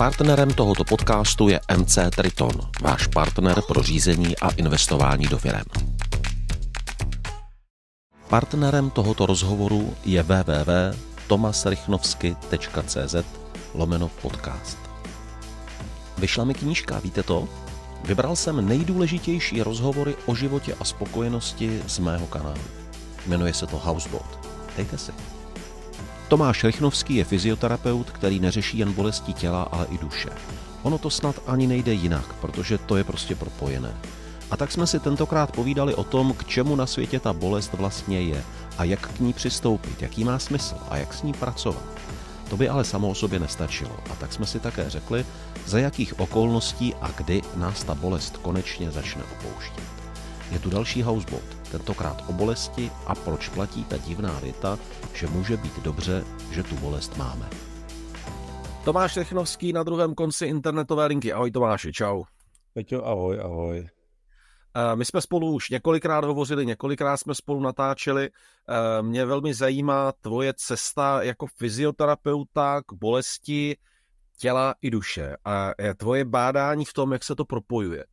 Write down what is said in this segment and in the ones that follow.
Partnerem tohoto podcastu je MC Triton, váš partner pro řízení a investování do firem. Partnerem tohoto rozhovoru je www.tomasrychnovsky.cz lomeno podcast. Vyšla mi knížka, víte to? Vybral jsem nejdůležitější rozhovory o životě a spokojenosti z mého kanálu. Jmenuje se to Houseboat. Dejte si. Tomáš Rychnovský je fyzioterapeut, který neřeší jen bolesti těla, ale i duše. Ono to snad ani nejde jinak, protože to je prostě propojené. A tak jsme si tentokrát povídali o tom, k čemu na světě ta bolest vlastně je a jak k ní přistoupit, jaký má smysl a jak s ní pracovat. To by ale samo o sobě nestačilo a tak jsme si také řekli, za jakých okolností a kdy nás ta bolest konečně začne opouštět. Je tu další houseboat, tentokrát o bolesti a proč platí ta divná věta, že může být dobře, že tu bolest máme. Tomáš Rechnovský na druhém konci internetové linky. Ahoj Tomáši, čau. Peťo, ahoj, ahoj. Eh, my jsme spolu už několikrát hovořili, několikrát jsme spolu natáčeli. Eh, mě velmi zajímá tvoje cesta jako fyzioterapeuta k bolesti těla i duše a tvoje bádání v tom, jak se to propojuje.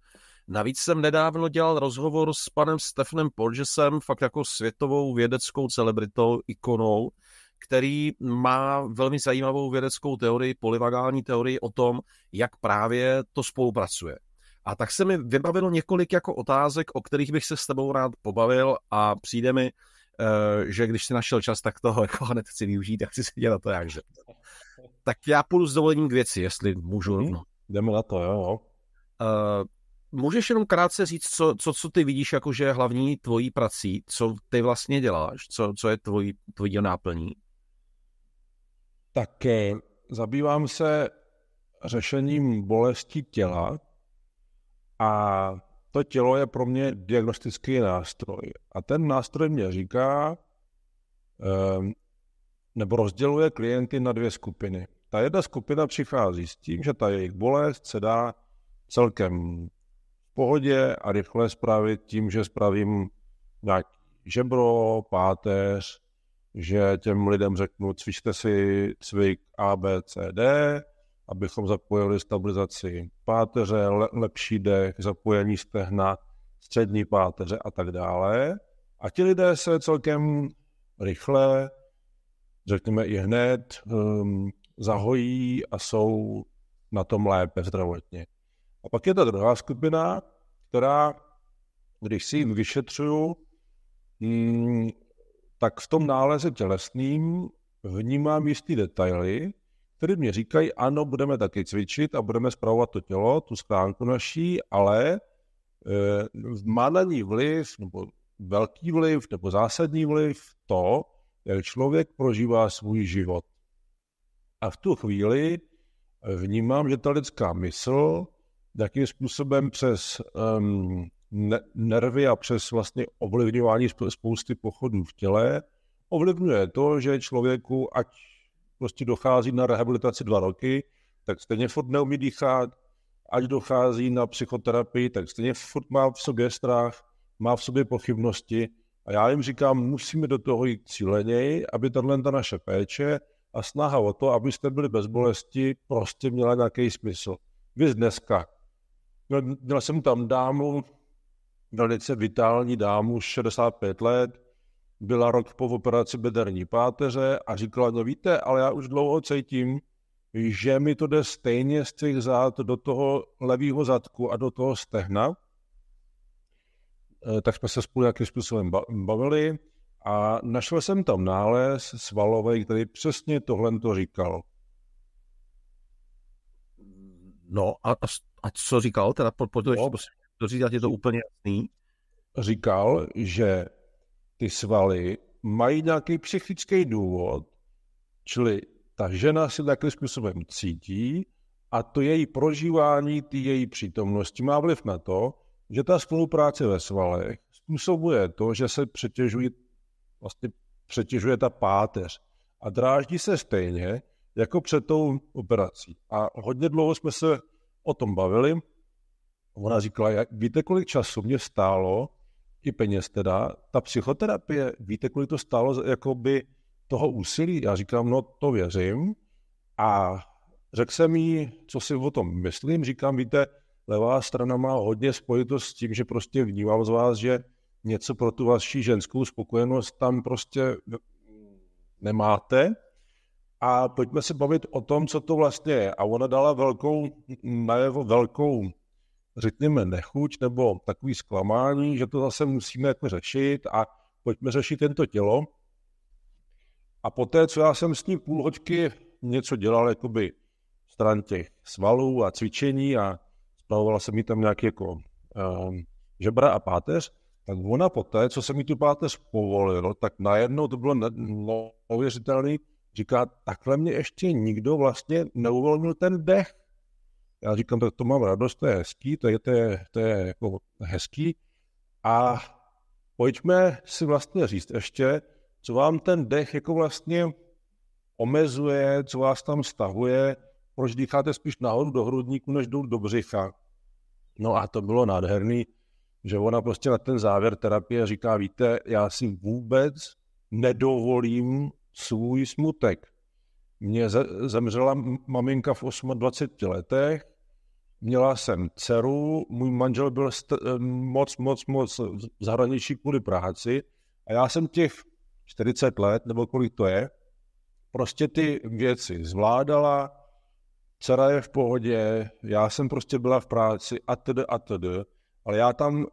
Navíc jsem nedávno dělal rozhovor s panem Stefanem Polžesem, fakt jako světovou vědeckou celebritou, ikonou, který má velmi zajímavou vědeckou teorii, polivagální teorii o tom, jak právě to spolupracuje. A tak se mi vybavilo několik jako otázek, o kterých bych se s tebou rád pobavil a přijde mi, eh, že když jsi našel čas, tak toho jako hned chci využít a chci se dělat to jak Tak já půjdu s dovolením k věci, jestli můžu mm-hmm. rovnou. Jdeme na to, jo. jo. No. Uh, eh, můžeš jenom krátce říct, co, co, co ty vidíš jako, že hlavní tvojí prací, co ty vlastně děláš, co, co je tvojí, tvojí náplní? Tak eh, zabývám se řešením bolesti těla a to tělo je pro mě diagnostický nástroj. A ten nástroj mě říká, ehm, nebo rozděluje klienty na dvě skupiny. Ta jedna skupina přichází s tím, že ta jejich bolest se dá celkem pohodě a rychle spravit tím, že spravím nějaký žebro, páteř, že těm lidem řeknu, cvičte si cvik A, B, C, D, abychom zapojili stabilizaci páteře, le- lepší dech, zapojení stehna, střední páteře a tak dále. A ti lidé se celkem rychle, řekněme i hned, um, zahojí a jsou na tom lépe zdravotně. A pak je ta druhá skupina, která, když si jim vyšetřuju, hm, tak v tom nálezu tělesným vnímám jistý detaily, které mě říkají, ano, budeme taky cvičit a budeme spravovat to tělo, tu schránku naší, ale e, má na ní vliv, nebo velký vliv, nebo zásadní vliv to, jak člověk prožívá svůj život. A v tu chvíli vnímám, že ta lidská mysl jakým způsobem přes um, nervy a přes vlastně ovlivňování spousty pochodů v těle ovlivňuje to, že člověku, ať prostě dochází na rehabilitaci dva roky, tak stejně furt neumí dýchat, ať dochází na psychoterapii, tak stejně furt má v sobě strach, má v sobě pochybnosti a já jim říkám, musíme do toho jít cíleněji, aby tahle ta naše péče a snaha o to, abyste byli bez bolesti, prostě měla nějaký smysl. Vy dneska Měl, měl jsem tam dámu, velice vitální dámu, 65 let, byla rok po operaci bederní páteře a říkala, no víte, ale já už dlouho cítím, že mi to jde stejně z těch zad do toho levého zadku a do toho stehna. Eh, tak jsme se spolu nějakým způsobem bavili a našel jsem tam nález svalový, který přesně tohle to říkal. No a a co říkal? Teda po, po, po, to říct, je to úplně jasný. Říkal, že ty svaly mají nějaký psychický důvod, čili ta žena si takovým způsobem cítí a to její prožívání, ty její přítomnosti má vliv na to, že ta spolupráce ve svalech způsobuje to, že se přetěžuje, vlastně přetěžuje ta páteř a dráždí se stejně jako před tou operací. A hodně dlouho jsme se o tom bavili. Ona říkala, jak, víte, kolik času mě stálo, i peněz teda, ta psychoterapie, víte, kolik to stálo jakoby toho úsilí? Já říkám, no to věřím. A řekl jsem jí, co si o tom myslím, říkám, víte, levá strana má hodně spojitost s tím, že prostě vnímám z vás, že něco pro tu vaši ženskou spokojenost tam prostě nemáte a pojďme se bavit o tom, co to vlastně je. A ona dala velkou, najevo velkou, řekněme, nechuť nebo takový zklamání, že to zase musíme jako řešit a pojďme řešit tento tělo. A poté, co já jsem s ní půl hoďky něco dělal, jakoby stran těch svalů a cvičení a spravovala se mi tam nějaký jako um, žebra a páteř, tak ona poté, co se mi tu páteř povolilo, tak najednou to bylo neuvěřitelné, Říká, takhle mě ještě nikdo vlastně neuvolnil ten dech. Já říkám, to, to mám radost, to je hezký, to je, to je, to je jako hezký. A pojďme si vlastně říct ještě, co vám ten dech jako vlastně omezuje, co vás tam stahuje, proč dýcháte spíš nahoru do hrudníku, než dolů do břicha. No a to bylo nádherný, že ona prostě na ten závěr terapie říká, víte, já si vůbec nedovolím svůj smutek. Mě zemřela maminka v 28 letech, měla jsem dceru, můj manžel byl moc, moc, moc v zahraničí kvůli práci a já jsem těch 40 let, nebo kolik to je, prostě ty věci zvládala, dcera je v pohodě, já jsem prostě byla v práci a tedy a tedy, ale já tam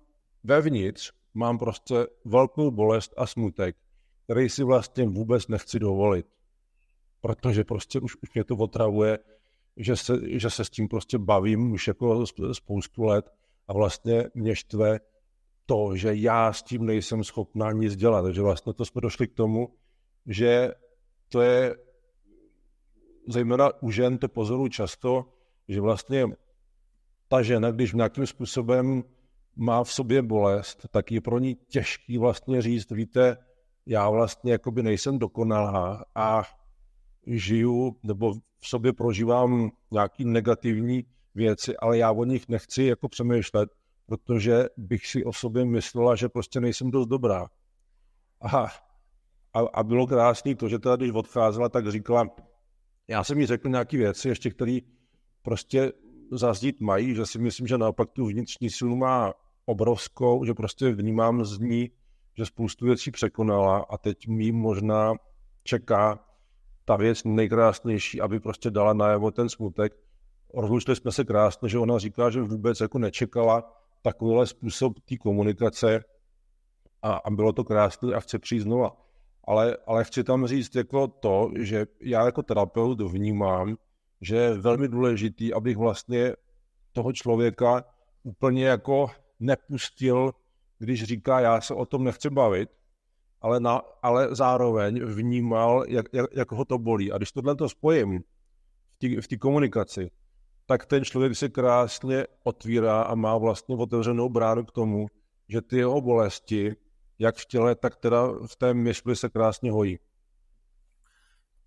vevnitř mám prostě velkou bolest a smutek který si vlastně vůbec nechci dovolit. Protože prostě už, už mě to otravuje, že se, že se s tím prostě bavím už jako spoustu let a vlastně mě štve to, že já s tím nejsem schopná nic dělat. Takže vlastně to jsme došli k tomu, že to je zejména u žen to pozoru často, že vlastně ta žena, když nějakým způsobem má v sobě bolest, tak je pro ní těžký vlastně říct, víte, já vlastně jakoby nejsem dokonalá a žiju nebo v sobě prožívám nějaký negativní věci, ale já o nich nechci jako přemýšlet, protože bych si o sobě myslela, že prostě nejsem dost dobrá. A, a, a bylo krásné to, že teda když odcházela, tak říkala, já jsem jí řekl nějaké věci ještě, které prostě zazdít mají, že si myslím, že naopak tu vnitřní sílu má obrovskou, že prostě vnímám z ní že spoustu věcí překonala a teď mi možná čeká ta věc nejkrásnější, aby prostě dala najevo ten smutek. Rozlučili jsme se krásně, že ona říká, že vůbec jako nečekala takovýhle způsob té komunikace a, a, bylo to krásné a chce přijít znova. Ale, ale chci tam říct jako to, že já jako terapeut vnímám, že je velmi důležitý, abych vlastně toho člověka úplně jako nepustil když říká, já se o tom nechci bavit, ale, na, ale zároveň vnímal, jak, jak, jak ho to bolí. A když tohle to spojím v té komunikaci, tak ten člověk se krásně otvírá a má vlastně otevřenou bránu k tomu, že ty jeho bolesti, jak v těle, tak teda v té myšli se krásně hojí.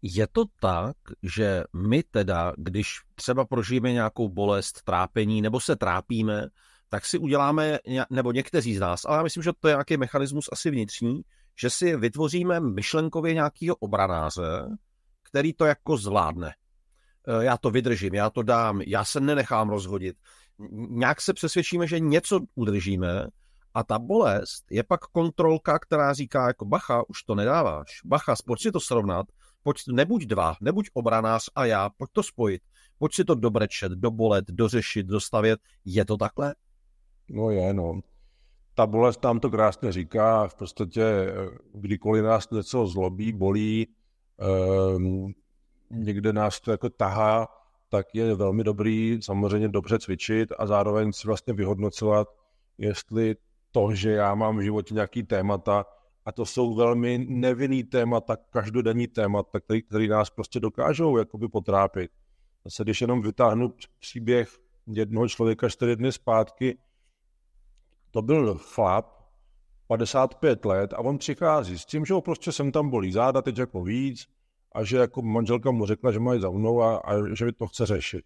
Je to tak, že my teda, když třeba prožijeme nějakou bolest, trápení nebo se trápíme, tak si uděláme, nebo někteří z nás, ale já myslím, že to je nějaký mechanismus asi vnitřní, že si vytvoříme myšlenkově nějakého obranáře, který to jako zvládne. E, já to vydržím, já to dám, já se nenechám rozhodit. Nějak se přesvědčíme, že něco udržíme a ta bolest je pak kontrolka, která říká jako bacha, už to nedáváš, bacha, pojď si to srovnat, pojď, nebuď dva, nebuď obranář a já, pojď to spojit, pojď si to dobrečet, dobolet, dořešit, dostavět, je to takhle? No je, no. Ta bolest nám to krásně říká, v podstatě eh, kdykoliv nás něco zlobí, bolí, um, někde nás to jako tahá, tak je velmi dobrý samozřejmě dobře cvičit a zároveň si vlastně vyhodnocovat, jestli to, že já mám v životě nějaký témata, a to jsou velmi nevinný témata, každodenní témata, který, který nás prostě dokážou jakoby potrápit. Zase když jenom vytáhnu příběh jednoho člověka čtyři dny zpátky, to byl chlap, 55 let a on přichází s tím, že ho prostě jsem tam bolí záda teď jako víc a že jako manželka mu řekla, že má je za mnou a, a že by to chce řešit.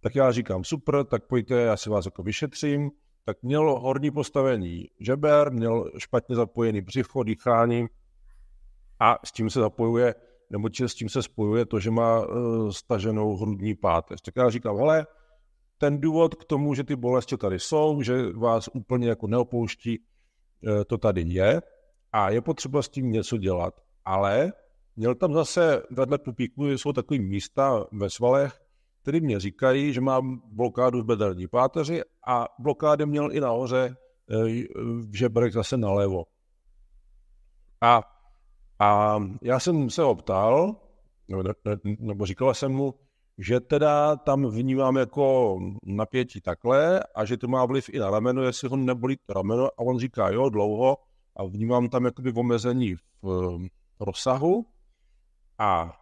Tak já říkám, super, tak pojďte, já si vás jako vyšetřím. Tak měl horní postavení žeber, měl špatně zapojený břicho, dýchání a s tím se zapojuje, nebo s tím se spojuje to, že má uh, staženou hrudní páteř. Tak já říkám, hele, ten důvod k tomu, že ty bolesti tady jsou, že vás úplně jako neopouští, eh, to tady je a je potřeba s tím něco dělat. Ale měl tam zase vedle pupíku, jsou takové místa ve svalech, které mě říkají, že mám blokádu v bedelní páteři a blokády měl i nahoře eh, v žebrek zase nalevo. A, a já jsem se optal, nebo říkal jsem mu, že teda tam vnímám jako napětí takhle a že to má vliv i na rameno, jestli ho nebolí rameno a on říká jo, dlouho a vnímám tam jakoby omezení v ehm, rozsahu a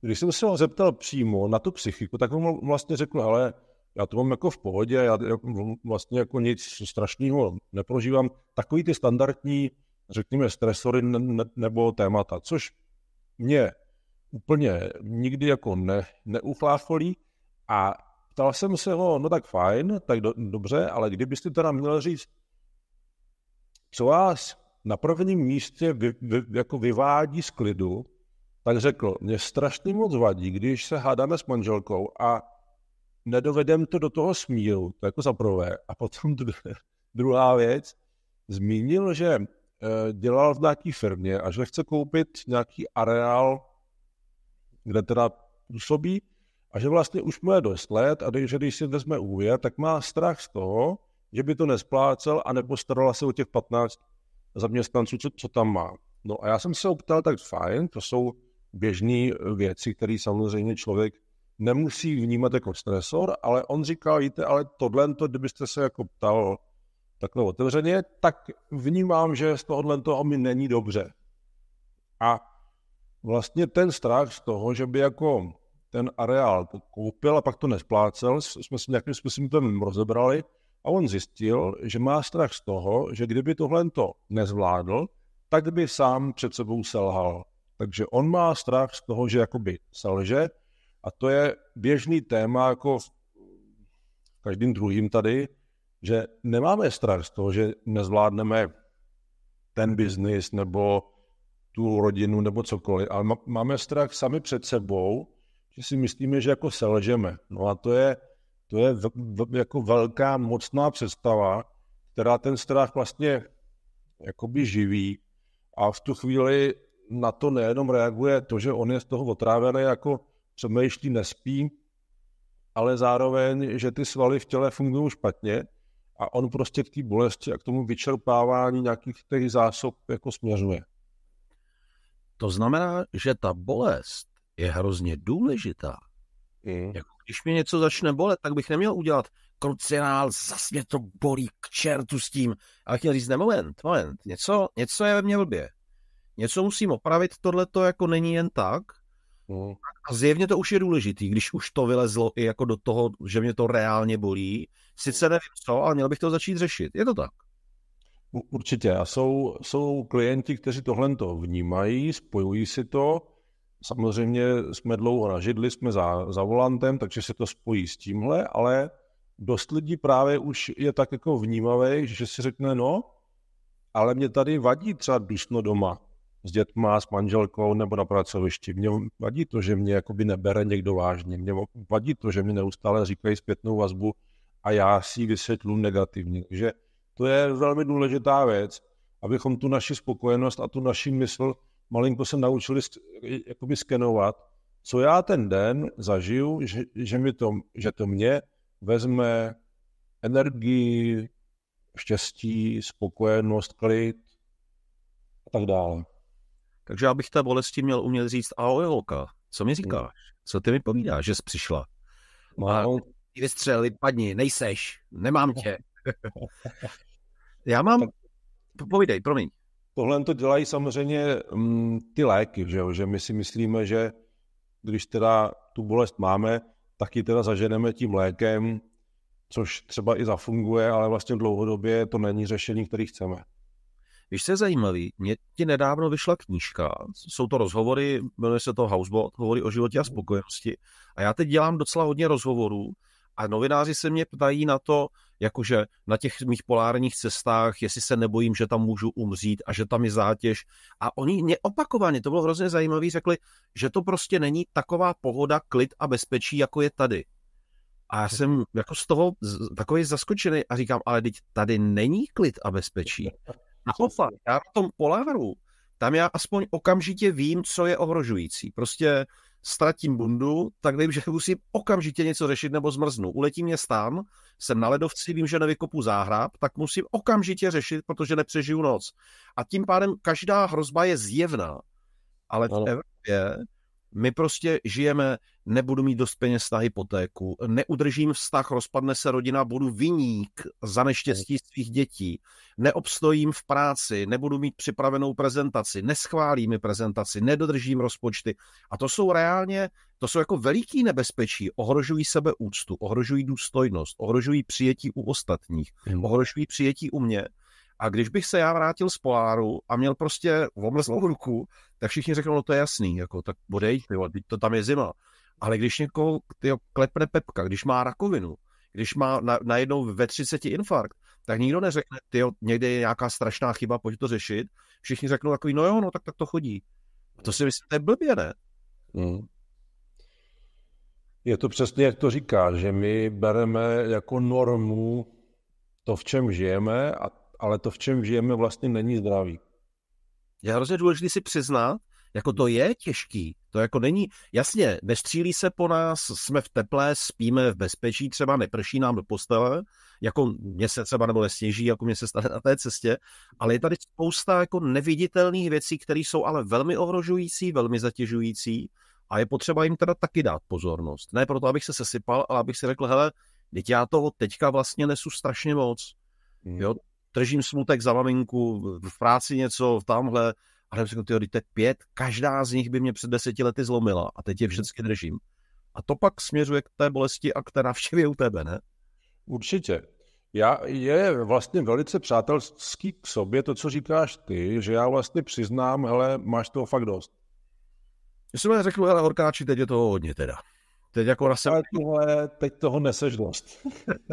když jsem se ho zeptal přímo na tu psychiku, tak on vlastně řekl, ale já to mám jako v pohodě, já jako vlastně jako nic strašného neprožívám. Takový ty standardní, řekněme, stresory ne, ne, nebo témata, což mě úplně nikdy jako ne, neuchlácholí a ptal jsem se ho, no tak fajn, tak do, dobře, ale kdybyste teda měl říct, co vás na prvním místě vy, vy, jako vyvádí z klidu, tak řekl, mě strašně moc vadí, když se hádáme s manželkou a nedovedem to do toho smíru, to jako za prvé. A potom druhá věc, zmínil, že eh, dělal v nějaké firmě a že chce koupit nějaký areál kde teda působí, a že vlastně už mu je dost let a že když si vezme úvěr, tak má strach z toho, že by to nesplácel a nepostarala se o těch 15 zaměstnanců, co, co tam má. No a já jsem se optal, tak fajn, to jsou běžné eh, věci, které samozřejmě člověk nemusí vnímat jako stresor, ale on říkal, víte, ale tohle, to, kdybyste se jako ptal takhle no, otevřeně, tak vnímám, že z tohohle toho mi není dobře. A vlastně ten strach z toho, že by jako ten areál koupil a pak to nesplácel, jsme si nějakým způsobem to rozebrali a on zjistil, že má strach z toho, že kdyby tohle to nezvládl, tak by sám před sebou selhal. Takže on má strach z toho, že jakoby selže a to je běžný téma jako v každým druhým tady, že nemáme strach z toho, že nezvládneme ten biznis nebo tu rodinu nebo cokoliv, ale máme strach sami před sebou, že si myslíme, že jako selžeme. No a to je, to je v, v, jako velká, mocná představa, která ten strach vlastně jakoby živí a v tu chvíli na to nejenom reaguje to, že on je z toho otrávený, jako přemýšlí, nespí, ale zároveň, že ty svaly v těle fungují špatně a on prostě k té bolesti a k tomu vyčerpávání nějakých těch zásob jako směřuje. To znamená, že ta bolest je hrozně důležitá. Mm. Jako, když mě něco začne bolet, tak bych neměl udělat krucinál, zas mě to bolí, k čertu s tím. Ale chtěl říct, ne, moment, moment, něco, něco je ve mně blbě. Něco musím opravit, tohle to jako není jen tak. Mm. A zjevně to už je důležitý, když už to vylezlo i jako do toho, že mě to reálně bolí. Sice nevím co, ale měl bych to začít řešit. Je to tak. Určitě. A jsou, jsou klienti, kteří tohle to vnímají, spojují si to. Samozřejmě jsme dlouho na židli, jsme za, za volantem, takže se to spojí s tímhle, ale dost lidí právě už je tak jako vnímavý, že si řekne, no, ale mě tady vadí třeba dusno doma s dětma, s manželkou nebo na pracovišti. Mně vadí to, že mě jakoby nebere někdo vážně. Mně vadí to, že mi neustále říkají zpětnou vazbu a já si ji vysvětlu negativně. Takže to je velmi důležitá věc, abychom tu naši spokojenost a tu naši mysl malinko se naučili jakoby skenovat, co já ten den zažiju, že, že, mi to, že to mě vezme energii, štěstí, spokojenost, klid a tak dále. Takže já bych té bolesti měl umět říct, ahoj holka, co mi hmm. říkáš? Co ty mi povídáš, že jsi přišla? Má... No. A vystřelit, padni, nejseš, nemám tě. Já mám... Tak... Povídej, promiň. Tohle to dělají samozřejmě m, mm, ty léky, že, jo? že my si myslíme, že když teda tu bolest máme, tak ji teda zaženeme tím lékem, což třeba i zafunguje, ale vlastně dlouhodobě to není řešení, který chceme. Víš, co je zajímavý? Mě ti nedávno vyšla knížka, jsou to rozhovory, jmenuje se to Housebot, hovory o životě a spokojenosti. A já teď dělám docela hodně rozhovorů a novináři se mě ptají na to, jakože na těch mých polárních cestách, jestli se nebojím, že tam můžu umřít a že tam je zátěž. A oni mě opakovaně, to bylo hrozně zajímavé, řekli, že to prostě není taková pohoda, klid a bezpečí, jako je tady. A já jsem jako z toho takový zaskočený a říkám, ale teď tady není klid a bezpečí. Naopak, já na tom poláru, tam já aspoň okamžitě vím, co je ohrožující. Prostě ztratím bundu, tak vím, že musím okamžitě něco řešit nebo zmrznu. Uletí mě stán, jsem na ledovci, vím, že nevykopu záhrab, tak musím okamžitě řešit, protože nepřežiju noc. A tím pádem každá hrozba je zjevná. Ale v ano. Evropě my prostě žijeme, nebudu mít dost peněz na hypotéku, neudržím vztah, rozpadne se rodina, budu viník za neštěstí svých dětí, neobstojím v práci, nebudu mít připravenou prezentaci, neschválí mi prezentaci, nedodržím rozpočty. A to jsou reálně, to jsou jako veliký nebezpečí. Ohrožují sebeúctu, ohrožují důstojnost, ohrožují přijetí u ostatních, hm. ohrožují přijetí u mě. A když bych se já vrátil z Poláru a měl prostě omlezlou ruku, tak všichni řeknou, no to je jasný, jako, tak odejď, tyjo, to tam je zima. Ale když někoho tyjo, klepne pepka, když má rakovinu, když má na, najednou ve 30 infarkt, tak nikdo neřekne, ty někde je nějaká strašná chyba, pojď to řešit. Všichni řeknou takový, no jo, no tak, tak to chodí. A to si myslím, to je blbě, ne? Mm. Je to přesně, jak to říká, že my bereme jako normu to, v čem žijeme a ale to, v čem žijeme, vlastně není zdravý. Je hrozně důležité si přiznat, jako to je těžký, to jako není, jasně, nestřílí se po nás, jsme v teple, spíme v bezpečí, třeba neprší nám do postele, jako mě se třeba nebo nesněží, jako mě se stane na té cestě, ale je tady spousta jako neviditelných věcí, které jsou ale velmi ohrožující, velmi zatěžující a je potřeba jim teda taky dát pozornost. Ne proto, abych se sesypal, ale abych si řekl, hele, teď já toho teďka vlastně nesu strašně moc. Hmm. Jo, držím smutek za maminku, v práci něco, tamhle. A jsem řekl, ty to je pět, každá z nich by mě před deseti lety zlomila a teď je všechny držím. A to pak směřuje k té bolesti a k té návštěvě u tebe, ne? Určitě. Já je vlastně velice přátelský k sobě to, co říkáš ty, že já vlastně přiznám, hele, máš toho fakt dost. Já jsem řekl, hele, horkáči, teď je toho hodně teda. Teď jako na Ale tohle, teď toho neseš dost.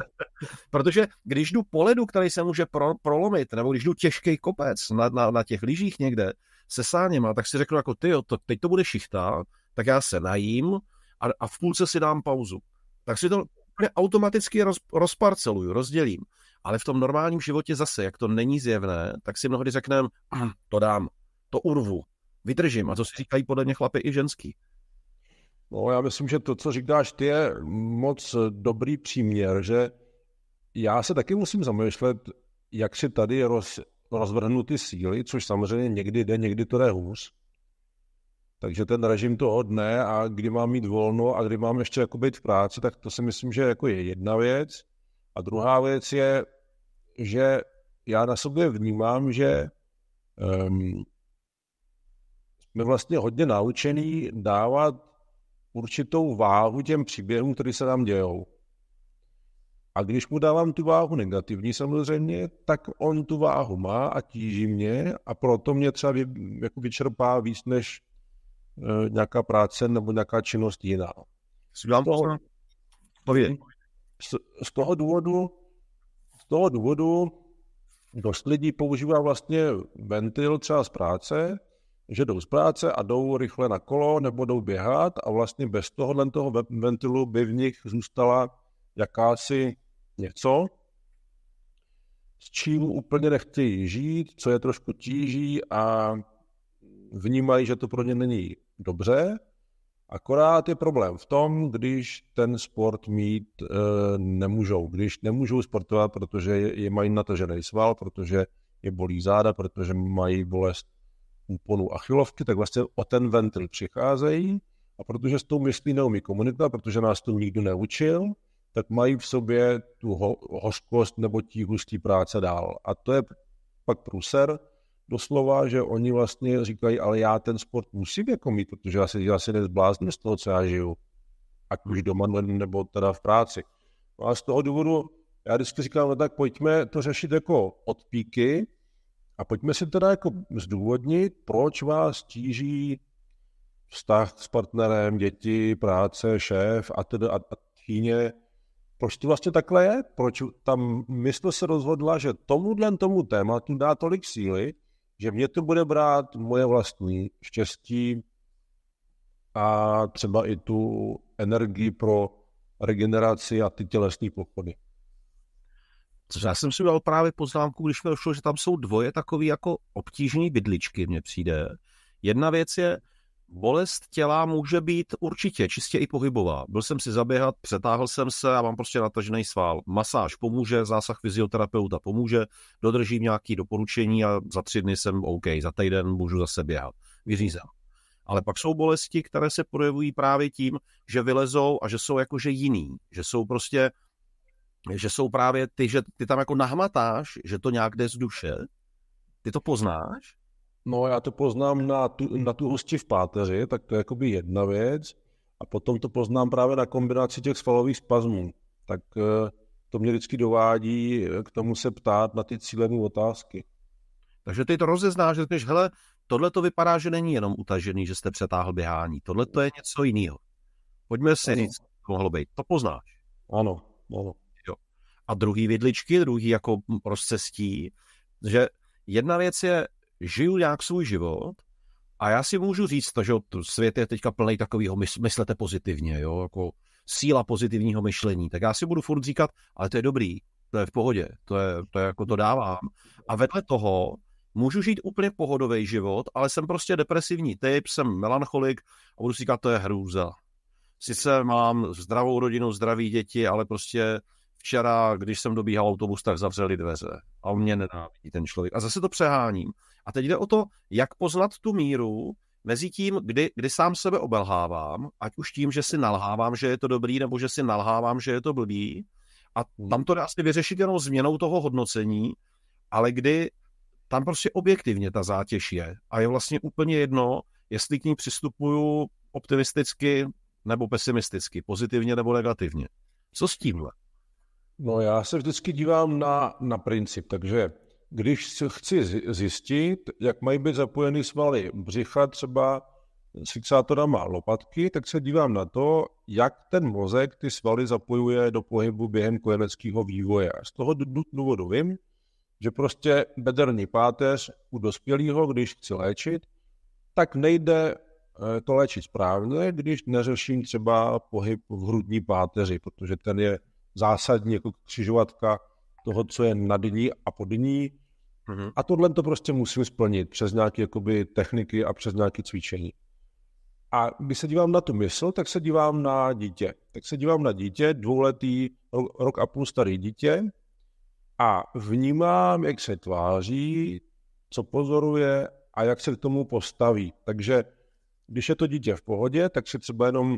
Protože když jdu po ledu, který se může pro, prolomit, nebo když jdu těžký kopec na, na, na těch lyžích někde se sáněma, tak si řeknu jako ty, to, teď to bude šichta, tak já se najím a, a v půlce si dám pauzu. Tak si to automaticky roz, rozparceluju, rozdělím. Ale v tom normálním životě zase, jak to není zjevné, tak si mnohdy řekneme, hm, to dám, to urvu, vytržím. A to si říkají podle mě chlapy i ženský. No, já myslím, že to, co říkáš ty, je moc dobrý příměr, že já se taky musím zamýšlet, jak si tady roz, rozvrhnu ty síly, což samozřejmě někdy jde, někdy to jde hůř. Takže ten režim toho dne a kdy mám mít volno a kdy mám ještě jako být v práci, tak to si myslím, že jako je jedna věc. A druhá věc je, že já na sobě vnímám, že um, jsme vlastně hodně naučený dávat určitou váhu těm příběhům, které se tam dějou. A když mu dávám tu váhu negativní samozřejmě, tak on tu váhu má a tíží mě a proto mě třeba vy, jako vyčerpá víc než e, nějaká práce nebo nějaká činnost jiná. Z toho, mhm. z, z toho důvodu z toho důvodu dost lidí používá vlastně ventil třeba z práce, že jdou z práce a jdou rychle na kolo nebo jdou běhat a vlastně bez tohohle toho ventilu by v nich zůstala jakási něco, s čím úplně nechtějí žít, co je trošku tíží a vnímají, že to pro ně není dobře. Akorát je problém v tom, když ten sport mít e, nemůžou. Když nemůžou sportovat, protože je, je mají natažený sval, protože je bolí záda, protože mají bolest a achilovky, tak vlastně o ten ventil přicházejí a protože s tou myslí neumí komunikovat, protože nás to nikdo neučil, tak mají v sobě tu ho, hořkost nebo tí hustí práce dál. A to je pak průser, doslova, že oni vlastně říkají, ale já ten sport musím jako mít, protože já se, já se nezblázním z toho, co já žiju. Ať už doma nebo teda v práci. No a z toho důvodu já vždycky říkám, no tak pojďme to řešit jako odpíky, a pojďme si teda jako zdůvodnit, proč vás tíží vztah s partnerem, děti, práce, šéf a tedy a, a tíně. Proč to vlastně takhle je? Proč tam mysl se rozhodla, že tomuhle tomu tématu dá tolik síly, že mě to bude brát moje vlastní štěstí a třeba i tu energii pro regeneraci a ty tělesné pochody. Já jsem si udělal právě poznámku, když mi došlo, že tam jsou dvoje takové jako obtížné bydličky, mně přijde. Jedna věc je, bolest těla může být určitě čistě i pohybová. Byl jsem si zaběhat, přetáhl jsem se a mám prostě natažený svál. Masáž pomůže, zásah fyzioterapeuta pomůže, dodržím nějaké doporučení a za tři dny jsem OK, za týden můžu zase běhat. Vyřízám. Ale pak jsou bolesti, které se projevují právě tím, že vylezou a že jsou jakože jiný, že jsou prostě že jsou právě ty, že ty tam jako nahmatáš, že to nějak jde z duše, ty to poznáš? No já to poznám na tu, na tu hosti v páteři, tak to je jakoby jedna věc a potom to poznám právě na kombinaci těch svalových spazmů. Tak eh, to mě vždycky dovádí eh, k tomu se ptát na ty cílené otázky. Takže ty to rozeznáš, řekneš, hele, tohle to vypadá, že není jenom utažený, že jste přetáhl běhání, tohle to je něco jiného. Pojďme si ano. říct, mohlo být, to poznáš. Ano, ano a druhý vidličky, druhý jako rozcestí, že jedna věc je, žiju nějak svůj život a já si můžu říct, že svět je teďka plný takového, myslete pozitivně, jo, jako síla pozitivního myšlení, tak já si budu furt říkat, ale to je dobrý, to je v pohodě, to je, to je jako to dávám. A vedle toho můžu žít úplně pohodový život, ale jsem prostě depresivní typ, jsem melancholik a budu říkat, to je hrůza. Sice mám zdravou rodinu, zdraví děti, ale prostě včera, když jsem dobíhal autobus, tak zavřeli dveře. A on mě nenávidí, ten člověk. A zase to přeháním. A teď jde o to, jak poznat tu míru mezi tím, kdy, kdy sám sebe obelhávám, ať už tím, že si nalhávám, že je to dobrý, nebo že si nalhávám, že je to blbý. A mhm. tam to dá se vyřešit jenom změnou toho hodnocení, ale kdy tam prostě objektivně ta zátěž je a je vlastně úplně jedno, jestli k ní přistupuju optimisticky nebo pesimisticky, pozitivně nebo negativně. Co s tímhle? No já se vždycky dívám na, na princip, takže když chci zjistit, jak mají být zapojeny svaly břicha třeba s fixátorama lopatky, tak se dívám na to, jak ten mozek ty svaly zapojuje do pohybu během kojeneckého vývoje. Z toho důvodu vím, že prostě bederní páteř u dospělého, když chci léčit, tak nejde eh, to léčit správně, když neřeším třeba pohyb v hrudní páteři, protože ten je zásadní jako křižovatka toho, co je nad ní a pod ní. Mm-hmm. A tohle to prostě musím splnit přes nějaké jakoby, techniky a přes nějaké cvičení. A když se dívám na tu mysl, tak se dívám na dítě. Tak se dívám na dítě, dvouletý, rok a půl starý dítě a vnímám, jak se tváří, co pozoruje a jak se k tomu postaví. Takže když je to dítě v pohodě, tak si třeba jenom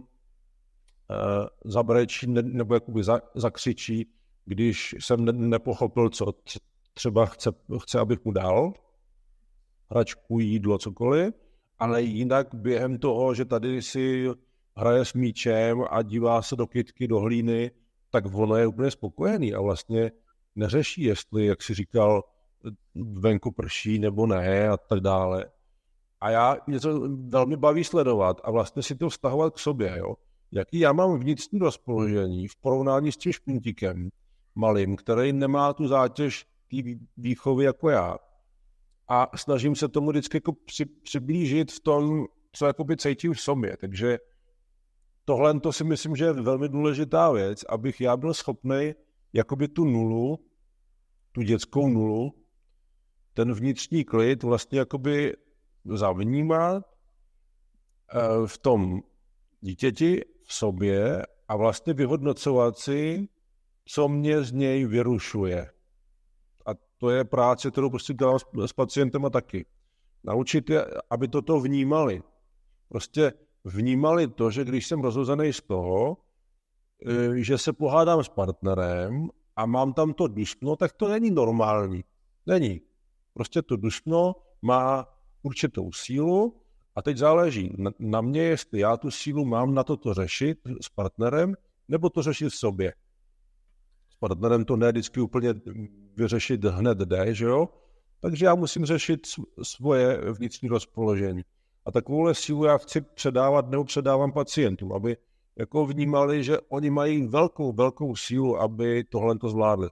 Eh, zabrečí nebo jakoby zakřičí, když jsem nepochopil, co třeba chce, chce abych mu dal, hračku, jídlo, cokoliv, ale jinak během toho, že tady si hraje s míčem a dívá se do kytky, do hlíny, tak ono je úplně spokojený a vlastně neřeší, jestli, jak si říkal, venku prší nebo ne a tak dále. A já mě to velmi baví sledovat a vlastně si to vztahovat k sobě, jo jaký já mám vnitřní rozpoložení v porovnání s tím špuntíkem malým, který nemá tu zátěž té výchovy jako já. A snažím se tomu vždycky jako při, přiblížit v tom, co jakoby cítím v sobě. Takže tohle to si myslím, že je velmi důležitá věc, abych já byl schopný jakoby tu nulu, tu dětskou nulu, ten vnitřní klid vlastně jakoby zavnímat eh, v tom dítěti v sobě a vlastně vyhodnocovat si, co mě z něj vyrušuje. A to je práce, kterou prostě dělám s, s pacientem a taky. Naučit je, aby toto vnímali. Prostě vnímali to, že když jsem rozhozený z toho, e, že se pohádám s partnerem a mám tam to dušno, tak to není normální. Není. Prostě to dušno má určitou sílu a teď záleží na mě, jestli já tu sílu mám na to, to řešit s partnerem, nebo to řešit v sobě. S partnerem to ne vždycky úplně vyřešit hned jde, že jo? Takže já musím řešit svoje vnitřní rozpoložení. A takovouhle sílu já chci předávat nebo předávám pacientům, aby jako vnímali, že oni mají velkou, velkou sílu, aby tohle to zvládli.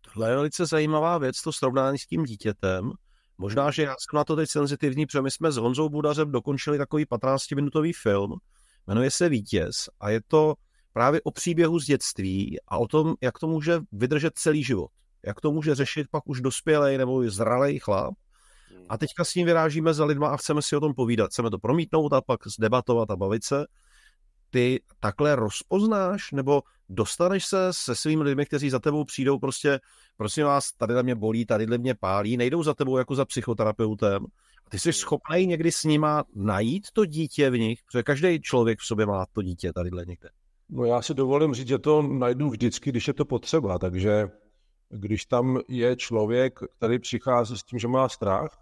Tohle je velice zajímavá věc, to srovnání s tím dítětem, Možná, že já jsem na to teď senzitivní, protože my jsme s Honzou Budařem dokončili takový 15-minutový film, jmenuje se Vítěz a je to právě o příběhu z dětství a o tom, jak to může vydržet celý život. Jak to může řešit pak už dospělej nebo zralej chlap. A hmm. teďka s ním vyrážíme za lidma a chceme si o tom povídat. Chceme to promítnout a pak zdebatovat a bavit se ty takhle rozpoznáš, nebo dostaneš se se svými lidmi, kteří za tebou přijdou prostě, prosím vás, tady mě bolí, tady mě pálí, nejdou za tebou jako za psychoterapeutem. A ty jsi hmm. schopný někdy s nima najít to dítě v nich, protože každý člověk v sobě má to dítě tadyhle někde. No já si dovolím říct, že to najdu vždycky, když je to potřeba, takže když tam je člověk, který přichází s tím, že má strach,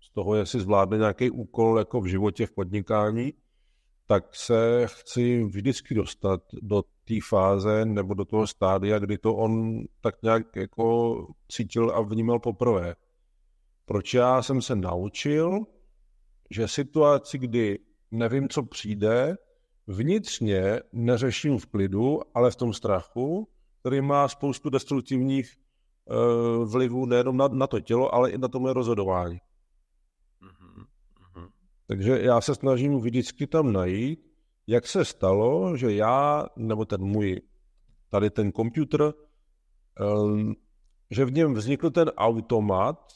z toho, jestli zvládne nějaký úkol jako v životě, v podnikání, tak se chci vždycky dostat do té fáze nebo do toho stádia, kdy to on tak nějak jako cítil a vnímal poprvé. Proč já jsem se naučil, že situaci, kdy nevím, co přijde, vnitřně neřeším v klidu, ale v tom strachu, který má spoustu destruktivních eh, vlivů nejenom na, na to tělo, ale i na to moje rozhodování. Takže já se snažím vždycky tam najít, jak se stalo, že já, nebo ten můj, tady ten počítač, ehm, že v něm vznikl ten automat,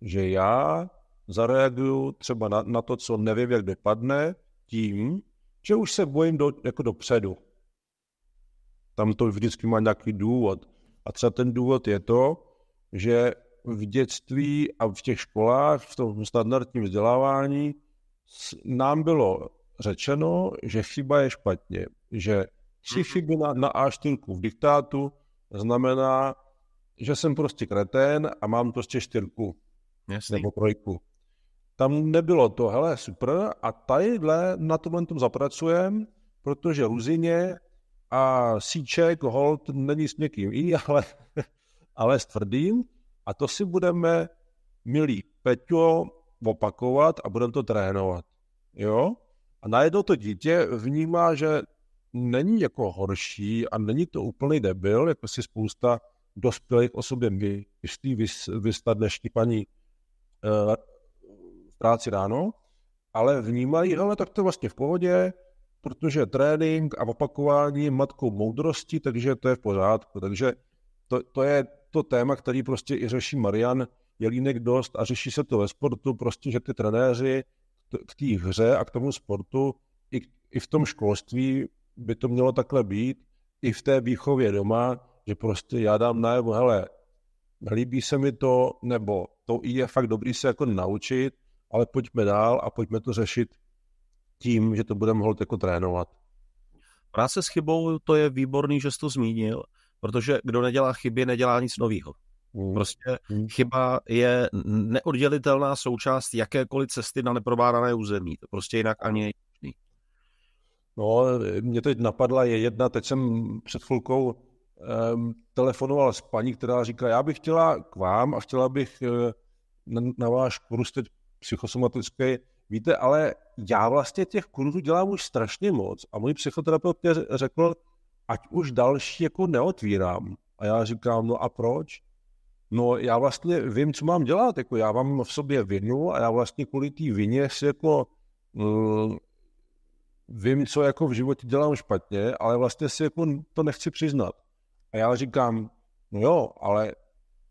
že já zareaguju třeba na, na to, co nevím, jak dopadne, tím, že už se bojím do, jako dopředu. Tam to vždycky má nějaký důvod. A třeba ten důvod je to, že v dětství a v těch školách, v tom standardním vzdělávání, nám bylo řečeno, že chyba je špatně, že tři mhm. chyby na, na A4 v diktátu znamená, že jsem prostě kretén a mám prostě čtyřku Jasný. nebo trojku. Tam nebylo to, hele, super, a tadyhle na tomhle tom zapracujeme, protože Ruzině a Síček, Holt není s někým i, ale, ale s tvrdým. A to si budeme, milí. Peťo, opakovat a budeme to trénovat. Jo? A najednou to dítě vnímá, že není jako horší a není to úplný debil, jako si spousta dospělých osobě myslí, vys, vysta dnešní paní uh, v práci ráno, ale vnímají, ale tak to vlastně v pohodě, protože trénink a opakování matkou moudrosti, takže to je v pořádku. Takže to, to je to téma, který prostě i řeší Marian jelínek dost a řeší se to ve sportu, prostě, že ty trenéři k té hře a k tomu sportu i, i v tom školství by to mělo takhle být, i v té výchově doma, že prostě já dám najevo, hele, líbí se mi to, nebo to i je fakt dobrý se jako naučit, ale pojďme dál a pojďme to řešit tím, že to budeme hold jako trénovat. Práce s chybou, to je výborný, že jsi to zmínil, protože kdo nedělá chyby, nedělá nic nového. Mm. Prostě mm. chyba je neoddělitelná součást jakékoliv cesty na neprobádané území. To prostě jinak ani není. No, mě teď napadla je jedna, teď jsem před chvilkou um, telefonoval s paní, která říká, já bych chtěla k vám a chtěla bych eh, na, na váš kurz teď psychosomatický. Víte, ale já vlastně těch kurzů dělám už strašně moc a můj psychoterapeut mě řekl, ať už další jako neotvírám. A já říkám, no a proč? no já vlastně vím, co mám dělat, jako já mám v sobě vinu a já vlastně kvůli té vině si jako mm, vím, co jako v životě dělám špatně, ale vlastně si jako to nechci přiznat. A já říkám, no jo, ale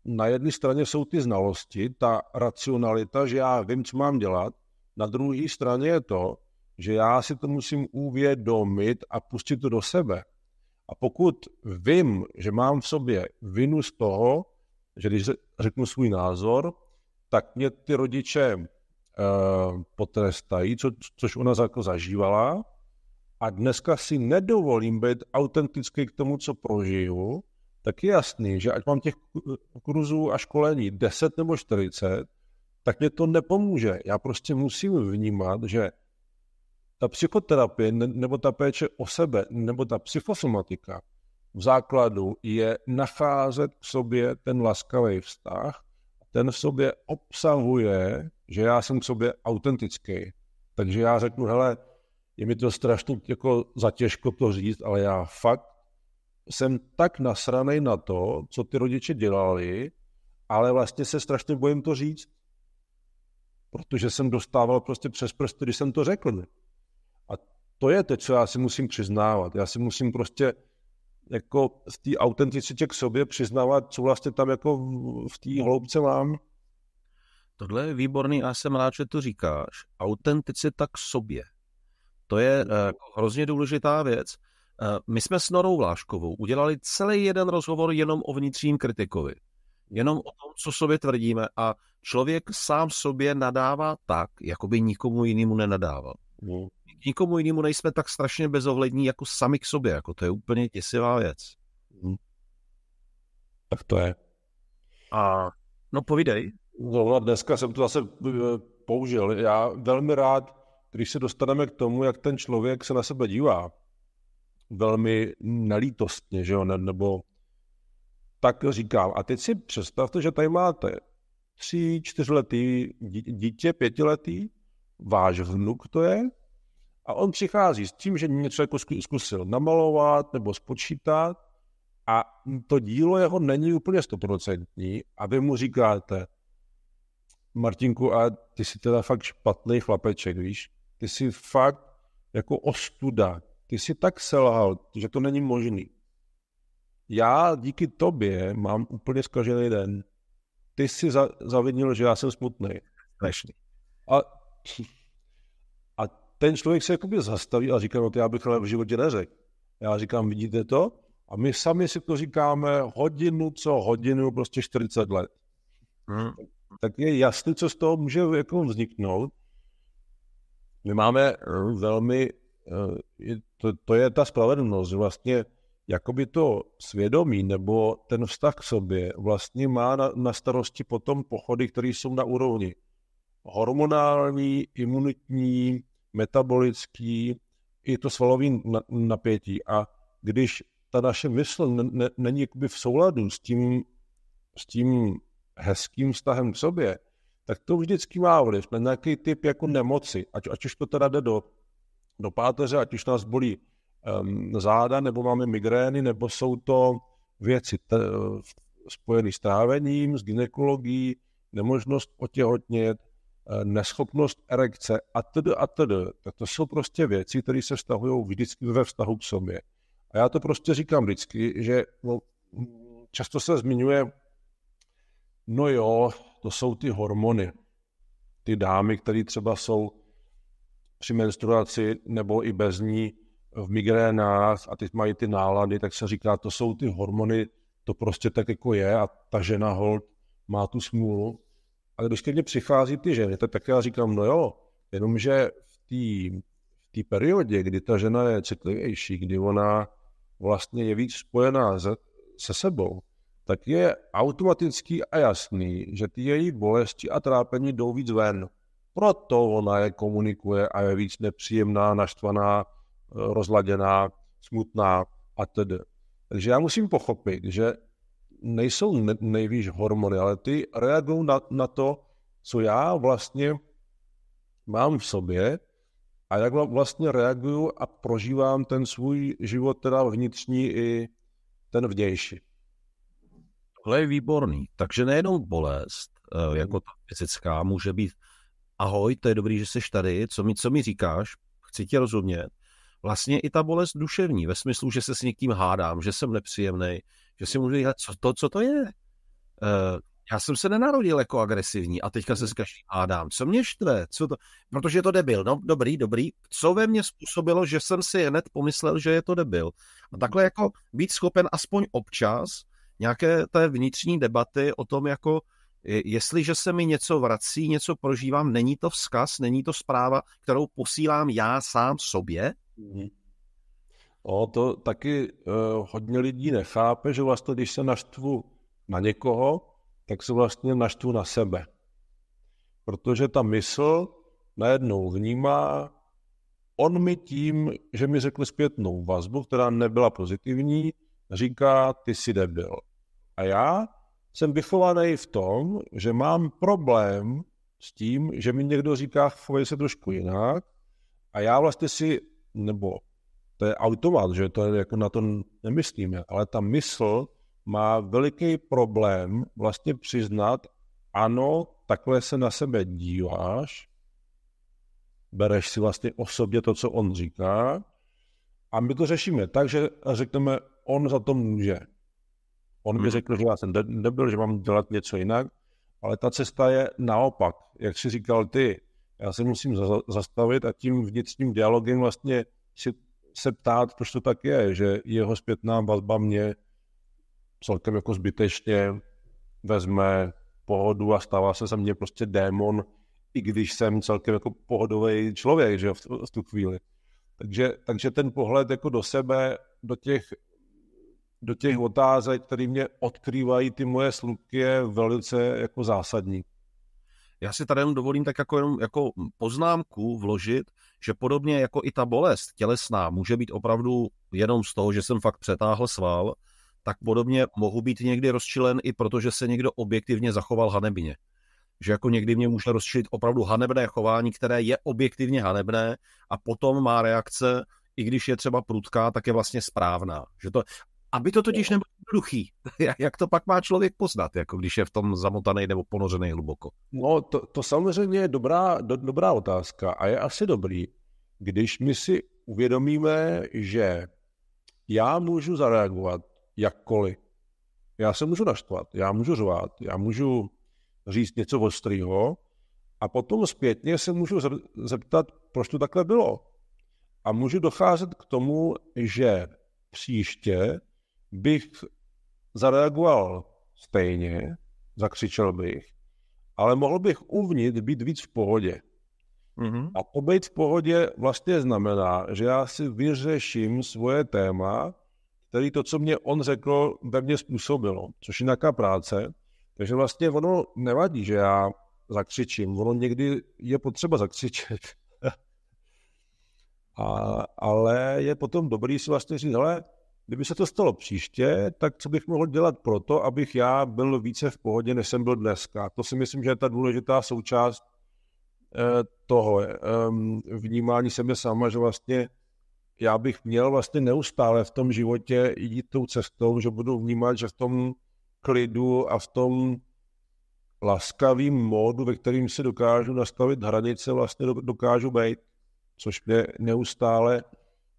na jedné straně jsou ty znalosti, ta racionalita, že já vím, co mám dělat, na druhé straně je to, že já si to musím uvědomit a pustit to do sebe. A pokud vím, že mám v sobě vinu z toho, že když řeknu svůj názor, tak mě ty rodiče eh, potrestají, co, což ona jako zažívala. A dneska si nedovolím být autentický k tomu, co prožiju, tak je jasný, že ať mám těch kurzů a školení 10 nebo 40, tak mě to nepomůže. Já prostě musím vnímat, že ta psychoterapie nebo ta péče o sebe nebo ta psychosomatika v základu je nacházet v sobě ten laskavý vztah. Ten v sobě obsahuje, že já jsem v sobě autentický. Takže já řeknu, hele, je mi to strašně jako zatěžko to říct, ale já fakt jsem tak nasranej na to, co ty rodiče dělali, ale vlastně se strašně bojím to říct, protože jsem dostával prostě přes prsty, když jsem to řekl. A to je to, co já si musím přiznávat. Já si musím prostě jako v té autenticitě k sobě přiznávat, co vlastně tam jako v té hloubce mám. Tohle je výborný, já jsem rád, že to říkáš. Autenticita k sobě. To je uh, hrozně důležitá věc. Uh, my jsme s Norou Vláškovou udělali celý jeden rozhovor jenom o vnitřním kritikovi. Jenom o tom, co sobě tvrdíme a člověk sám sobě nadává tak, jako by nikomu jinému nenadával. K no. nikomu jinému nejsme tak strašně bezohlední jako sami k sobě, jako to je úplně těsivá věc. Mm. Tak to je. A no povídej. Zrovna no, dneska jsem to zase eh, použil. Já velmi rád, když se dostaneme k tomu, jak ten člověk se na sebe dívá, velmi nalítostně, že jo, ne, nebo tak říkám. A teď si představte, že tady máte tři, čtyřletý dítě, pětiletý, váš vnuk to je, a on přichází s tím, že něco jako zkusil namalovat nebo spočítat a to dílo jeho není úplně stoprocentní a vy mu říkáte, Martinku, a ty jsi teda fakt špatný chlapeček, víš? Ty jsi fakt jako ostuda. Ty jsi tak selhal, že to není možný. Já díky tobě mám úplně zkažený den. Ty jsi za, zavinil, že já jsem smutný. nešný. A a ten člověk se jakoby zastaví a říká, no to já bych ale v životě neřekl. Já říkám, vidíte to? A my sami si to říkáme hodinu co hodinu, prostě 40 let. Hmm. Tak je jasné, co z toho může jako vzniknout. My máme eh, velmi, eh, to, to je ta spravedlnost, vlastně jakoby to svědomí nebo ten vztah k sobě vlastně má na, na starosti potom pochody, které jsou na úrovni hormonální, imunitní, metabolický, i to svalový napětí. A když ta naše mysl není v souladu s tím, s tím hezkým vztahem k sobě, tak to vždycky má vliv na nějaký typ jako hmm. nemoci, ať, ať už to teda jde do, do páteře, ať už nás bolí um, záda, nebo máme migrény, nebo jsou to věci t- eh, spojené s trávením, s ginekologií, nemožnost otěhotnět, Eh, neschopnost erekce a tedy a tedy. Tak to jsou prostě věci, které se vztahují vždycky ve vztahu k sobě. A já to prostě říkám vždycky, že no, často se zmiňuje, no jo, to jsou ty hormony. Ty dámy, které třeba jsou při menstruaci nebo i bez ní v migrénách a teď mají ty nálady, tak se říká, to jsou ty hormony, to prostě tak jako je a ta žena hold má tu smůlu. Ale když ke mně přichází ty ženy, tak já říkám, no jo, jenomže v té té periodě, kdy ta žena je citlivější, kdy ona vlastně je víc spojená se, se sebou, tak je automatický a jasný, že ty její bolesti a trápení jdou víc ven. Proto ona je komunikuje a je víc nepříjemná, naštvaná, rozladěná, smutná a tedy. Takže já musím pochopit, že nejsou nejvíc hormony, ale ty reagují na, na to, co já vlastně mám v sobě a jak vlastně reaguju a prožívám ten svůj život, teda vnitřní i ten vnější. Tohle je výborný. Takže nejenom bolest, eh, jako ta fyzická, může být ahoj, to je dobrý, že jsi tady, co mi, co mi říkáš, chci tě rozumět, vlastně i ta bolest duševní, ve smyslu, že se s někým hádám, že jsem nepříjemný, že si můžu říkat, co to, co to je? E, já jsem se nenarodil jako agresivní a teďka se s každým hádám. Co mě štve? Co to? Protože je to debil. No dobrý, dobrý. Co ve mně způsobilo, že jsem si hned pomyslel, že je to debil? A takhle jako být schopen aspoň občas nějaké té vnitřní debaty o tom, jako jestliže se mi něco vrací, něco prožívám, není to vzkaz, není to zpráva, kterou posílám já sám sobě, Mm. O, to taky uh, hodně lidí nechápe, že vlastně, když se naštvu na někoho, tak se vlastně naštvu na sebe. Protože ta mysl najednou vnímá, on mi tím, že mi řekl zpětnou vazbu, která nebyla pozitivní, říká, ty jsi debil. A já jsem vychovaný v tom, že mám problém s tím, že mi někdo říká, chovej se trošku jinak a já vlastně si nebo to je automat, že to je, jako na to nemyslíme, ale ta mysl má veliký problém vlastně přiznat, ano, takhle se na sebe díváš, bereš si vlastně osobně to, co on říká, a my to řešíme tak, že řekneme, on za to může. On by hmm. řekl, že já jsem debil, že mám dělat něco jinak, ale ta cesta je naopak. Jak si říkal ty, já se musím za, zastavit a tím vnitřním dialogem vlastně si, se ptát, proč to tak je, že jeho zpětná vazba mě celkem jako zbytečně vezme pohodu a stává se ze mě prostě démon, i když jsem celkem jako pohodový člověk, že v, v tu chvíli. Takže, takže ten pohled jako do sebe, do těch, do těch otázek, které mě odkrývají ty moje slupky, je velice jako zásadní. Já si tady jenom dovolím tak jako jenom jako poznámku vložit, že podobně jako i ta bolest tělesná může být opravdu jenom z toho, že jsem fakt přetáhl sval, tak podobně mohu být někdy rozčilen i proto, že se někdo objektivně zachoval hanebně. Že jako někdy mě může rozčilit opravdu hanebné chování, které je objektivně hanebné a potom má reakce, i když je třeba prudká, tak je vlastně správná. Že to, aby to totiž nebylo jednoduchý. Jak to pak má člověk poznat, jako když je v tom zamotaný nebo ponořený hluboko? No, to, to samozřejmě je dobrá, do, dobrá otázka a je asi dobrý, když my si uvědomíme, že já můžu zareagovat jakkoliv. Já se můžu naštvat, já můžu řovat, já můžu říct něco ostrýho a potom zpětně se můžu zeptat, proč to takhle bylo. A můžu docházet k tomu, že příště bych zareagoval stejně, zakřičel bych, ale mohl bych uvnitř být víc v pohodě. Mm-hmm. A to být v pohodě vlastně znamená, že já si vyřeším svoje téma, který to, co mě on řekl, ve mně způsobilo, což je nějaká práce. Takže vlastně ono nevadí, že já zakřičím. Ono někdy je potřeba zakřičet. A, ale je potom dobrý si vlastně říct, hele, Kdyby se to stalo příště, tak co bych mohl dělat pro to, abych já byl více v pohodě, než jsem byl dneska? To si myslím, že je ta důležitá součást eh, toho ehm, vnímání sebe sama, že vlastně já bych měl vlastně neustále v tom životě jít tou cestou, že budu vnímat, že v tom klidu a v tom laskavým módu, ve kterým se dokážu nastavit hranice, vlastně dokážu být, což mě neustále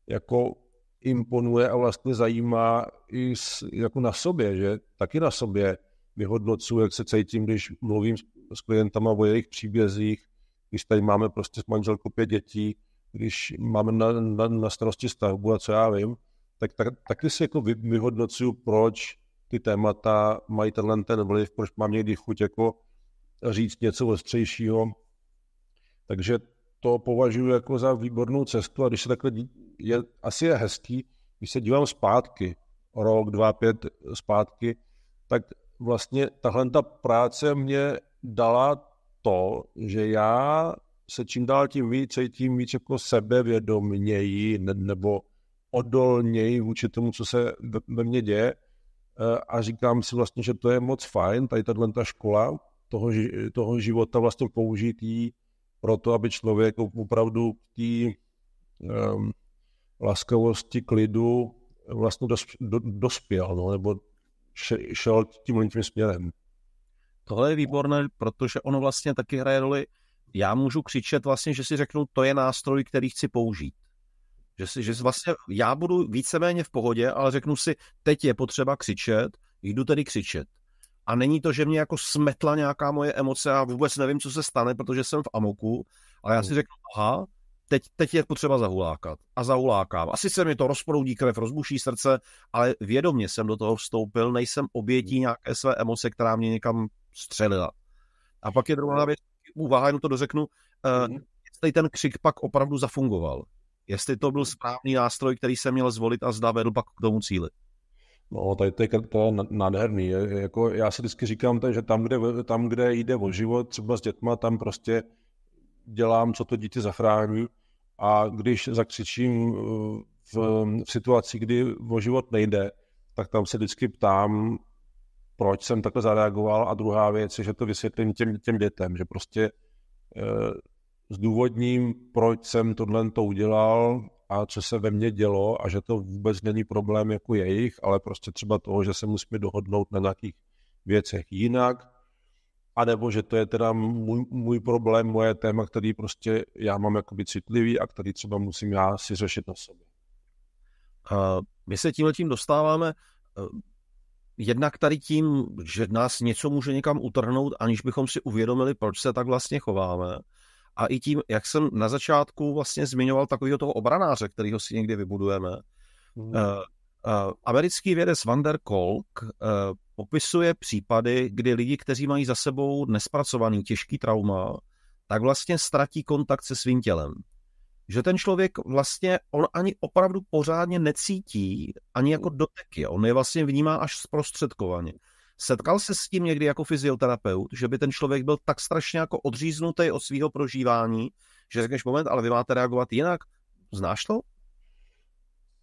jako imponuje a vlastně zajímá i s, jako na sobě, že taky na sobě vyhodnocuji, jak se cítím, když mluvím s klientama o jejich příbězích, když tady máme prostě s manželkou pět dětí, když máme na, na, na starosti stavbu a co já vím, tak, tak taky si jako vy, vyhodnocuju, proč ty témata mají tenhle ten vliv, proč mám někdy chuť jako říct něco ostřejšího. Takže to považuji jako za výbornou cestu a když se takhle je, asi je hezký, když se dívám zpátky, rok, dva, pět zpátky, tak vlastně tahle ta práce mě dala to, že já se čím dál tím víc tím víc jako sebevědoměji nebo odolněji vůči tomu, co se ve mně děje eh, a říkám si vlastně, že to je moc fajn, tady tahle ta škola toho, toho života vlastně použitý pro to, aby člověk opravdu v té um, laskavosti, klidu vlastně dos, do, dospěl, no, nebo šel tím tím směrem. Tohle je výborné, protože ono vlastně taky hraje roli, já můžu křičet vlastně, že si řeknu, to je nástroj, který chci použít. Že, si, že vlastně já budu víceméně v pohodě, ale řeknu si, teď je potřeba křičet, jdu tedy křičet a není to, že mě jako smetla nějaká moje emoce a vůbec nevím, co se stane, protože jsem v amoku, ale já si hmm. řeknu, aha, teď, teď je potřeba zahulákat. A zahulákám. Asi se mi to rozproudí krev, rozbuší srdce, ale vědomě jsem do toho vstoupil, nejsem obětí hmm. nějaké své emoce, která mě někam střelila. A pak je druhá hmm. věc, uváha, jenom to dořeknu, uh, jestli ten křik pak opravdu zafungoval. Jestli to byl správný nástroj, který jsem měl zvolit a zda vedl pak k tomu cíli. No, tady to je, to je nádherný. jako, já si vždycky říkám, že tam kde, tam, kde jde o život, třeba s dětma, tam prostě dělám, co to dítě zachrání. A když zakřičím uh, v, v situaci, kdy o život nejde, tak tam se vždycky ptám, proč jsem takhle zareagoval. A druhá věc je, že to vysvětlím těm, těm dětem, že prostě e, zdůvodním, proč jsem tohle to udělal a co se ve mně dělo a že to vůbec není problém jako jejich, ale prostě třeba toho, že se musíme dohodnout na nějakých věcech jinak, a nebo že to je teda můj, můj problém, moje téma, který prostě já mám jakoby citlivý a který třeba musím já si řešit na sobě. A my se tímhle tím dostáváme eh, jednak tady tím, že nás něco může někam utrhnout, aniž bychom si uvědomili, proč se tak vlastně chováme a i tím, jak jsem na začátku vlastně zmiňoval takového toho obranáře, kterýho si někdy vybudujeme, mm. americký vědec Van der Kolk eh, popisuje případy, kdy lidi, kteří mají za sebou nespracovaný těžký trauma, tak vlastně ztratí kontakt se svým tělem. Že ten člověk vlastně, on ani opravdu pořádně necítí, ani jako doteky, on je vlastně vnímá až zprostředkovaně. Setkal se s tím někdy jako fyzioterapeut, že by ten člověk byl tak strašně jako odříznutý od svého prožívání, že řekneš moment, ale vy máte reagovat jinak. Znáš to?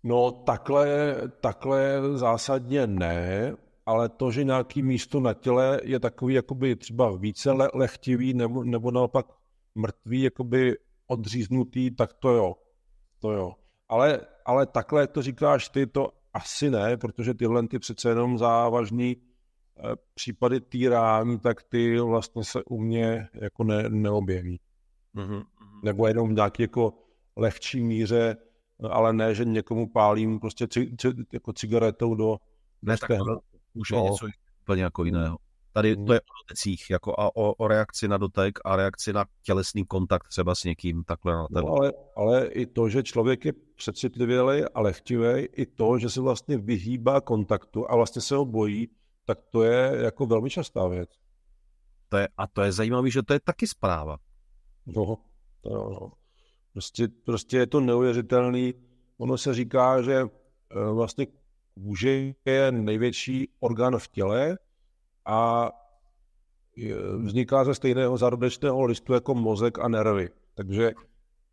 No takhle, takhle zásadně ne, ale to, že nějaký místo na těle je takový jakoby třeba více le- lechtivý nebo, nebo naopak mrtvý, jakoby odříznutý, tak to jo. To jo. Ale, ale takhle, jak to říkáš ty, to asi ne, protože tyhle ty přece jenom závažný Eh, případy týrání, tak ty vlastně se u mě jako ne, neobjeví. Mm-hmm. mm-hmm. Nebo jenom v nějaké jako lehčí míře, eh, ale ne, že někomu pálím prostě ci, ci, jako cigaretou do... Ne, no tak to už je no. něco úplně jako jiného. Tady mm. to je o dotecích, jako a o, o reakci na dotek a reakci na tělesný kontakt třeba s někým takhle na No, ale, ale i to, že člověk je přecitlivělej a lehtivý, i to, že se vlastně vyhýbá kontaktu a vlastně se ho bojí, tak to je jako velmi častá věc. To je, a to je zajímavé, že to je taky zpráva. No, to jo, no. Prostě, prostě je to neuvěřitelný. Ono se říká, že e, vlastně kůže je největší orgán v těle a vzniká ze stejného zárodečného listu jako mozek a nervy. Takže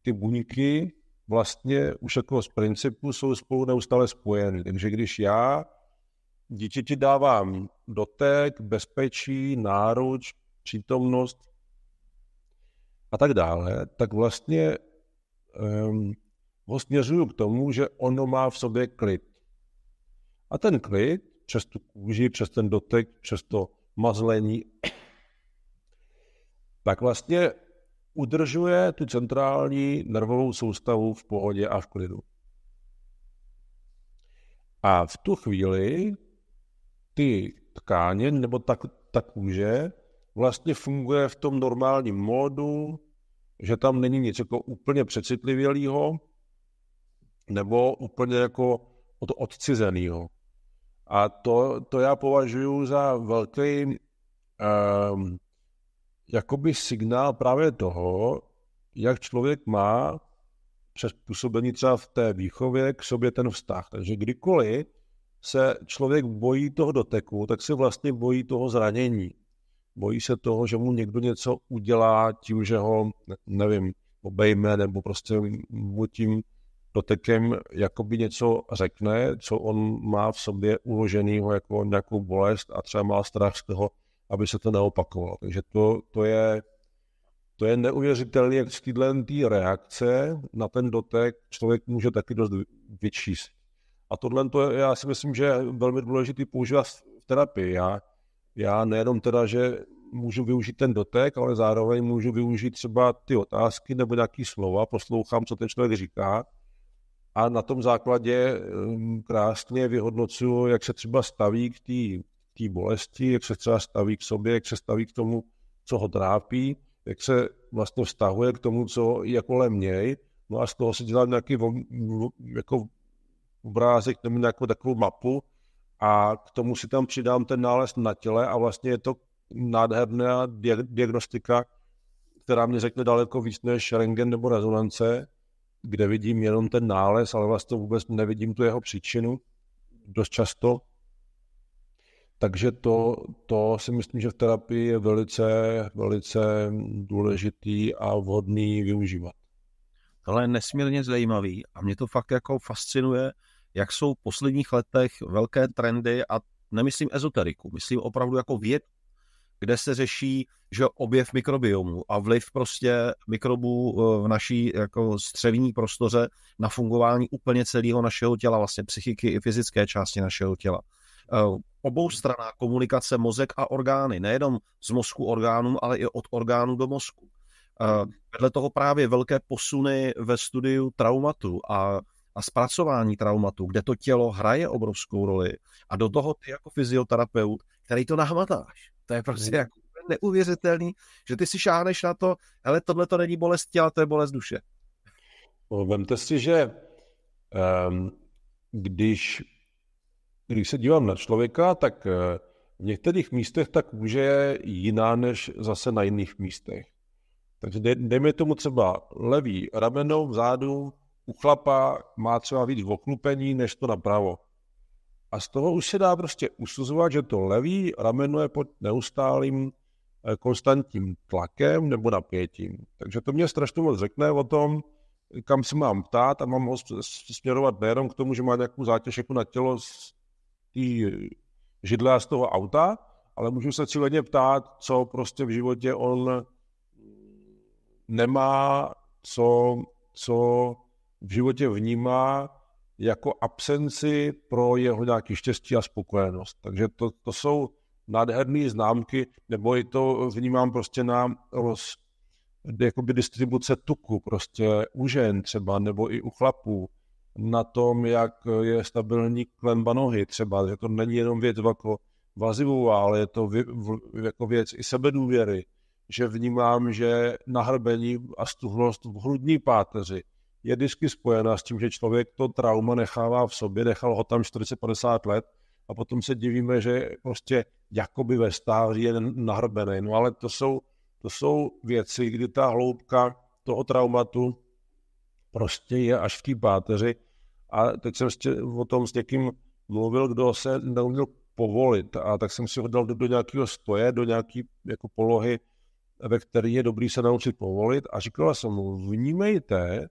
ty buňky vlastně už jako z principu jsou spolu neustále spojeny. Takže když já dítěti dávám dotek, bezpečí, náruč, přítomnost a tak dále, tak vlastně um, ehm, ho směřuju k tomu, že ono má v sobě klid. A ten klid přes tu kůži, přes ten dotek, přes to mazlení, tak vlastně udržuje tu centrální nervovou soustavu v pohodě a v klidu. A v tu chvíli ty tkáně nebo ta, ta kůže vlastně funguje v tom normálním módu, že tam není nic jako úplně přecitlivělého nebo úplně jako od odcizeného. A to, to já považuji za velký um, jakoby signál právě toho, jak člověk má přes působení třeba v té výchově k sobě ten vztah. Takže kdykoliv se člověk bojí toho doteku, tak se vlastně bojí toho zranění. Bojí se toho, že mu někdo něco udělá tím, že ho, nevím, obejme nebo prostě mu tím dotekem jakoby něco řekne, co on má v sobě uloženýho jako nějakou bolest a třeba má strach z toho, aby se to neopakovalo. Takže to, to je to je neuvěřitelné, jak z reakce na ten dotek člověk může taky dost vyčíst. A tohle to já si myslím, že je velmi důležitý používat v terapii. Já, já nejenom teda, že můžu využít ten dotek, ale zároveň můžu využít třeba ty otázky nebo nějaký slova, poslouchám, co ten člověk říká a na tom základě um, krásně vyhodnocuju, jak se třeba staví k té bolesti, jak se třeba staví k sobě, jak se staví k tomu, co ho trápí, jak se vlastně vztahuje k tomu, co je kolem něj. No a z toho se dělám nějaký jako obrázek nebo nějakou takovou mapu a k tomu si tam přidám ten nález na těle a vlastně je to nádherná diagnostika, která mě řekne daleko víc než rengen nebo rezonance, kde vidím jenom ten nález, ale vlastně vůbec nevidím tu jeho příčinu dost často. Takže to, to si myslím, že v terapii je velice, velice důležitý a vhodný využívat. Tohle je nesmírně zajímavý a mě to fakt jako fascinuje, jak jsou v posledních letech velké trendy a nemyslím ezoteriku, myslím opravdu jako věd, kde se řeší, že objev mikrobiomu a vliv prostě mikrobů e, v naší jako střevní prostoře na fungování úplně celého našeho těla, vlastně psychiky i fyzické části našeho těla. E, obou straná komunikace mozek a orgány, nejenom z mozku orgánům, ale i od orgánů do mozku. E, vedle toho právě velké posuny ve studiu traumatu a a zpracování traumatu, kde to tělo hraje obrovskou roli a do toho ty jako fyzioterapeut, který to nahmatáš. To je prostě mhm. jako neuvěřitelný, že ty si šáhneš na to, ale tohle to není bolest těla, to je bolest duše. No, vemte si, že um, když, když se dívám na člověka, tak eh, v některých místech tak už je jiná než zase na jiných místech. Takže dejme tomu třeba levý rameno, zádu, u chlapa má třeba víc oklupení než to napravo. A z toho už se dá prostě usuzovat, že to levý rameno je pod neustálým eh, konstantním tlakem nebo napětím. Takže to mě strašně moc řekne o tom, kam se mám ptát a mám ho směrovat nejenom k tomu, že má nějakou zátěž jako na tělo z té židle a z toho auta, ale můžu se cíleně ptát, co prostě v životě on nemá, co, co v životě vnímá jako absenci pro jeho nějaký štěstí a spokojenost. Takže to, to jsou nádherné známky, nebo i to vnímám prostě na roz, jakoby distribuce tuku prostě u žen třeba, nebo i u chlapů, na tom, jak je stabilní klemba nohy třeba, že to není jenom věc jako vazivu, ale je to vě, jako věc i sebedůvěry, že vnímám, že nahrbení a stuhlost v hrudní páteři je vždycky spojená s tím, že člověk to trauma nechává v sobě, nechal ho tam 40-50 let a potom se divíme, že prostě jakoby ve stáří je nahrbený. No ale to jsou, to jsou věci, kdy ta hloubka toho traumatu prostě je až v té páteři. A teď jsem o tom s někým mluvil, kdo se neuměl povolit. A tak jsem si ho dal do, do nějakého stoje, do nějaké jako polohy, ve které je dobrý se naučit povolit. A říkal jsem mu, vnímejte,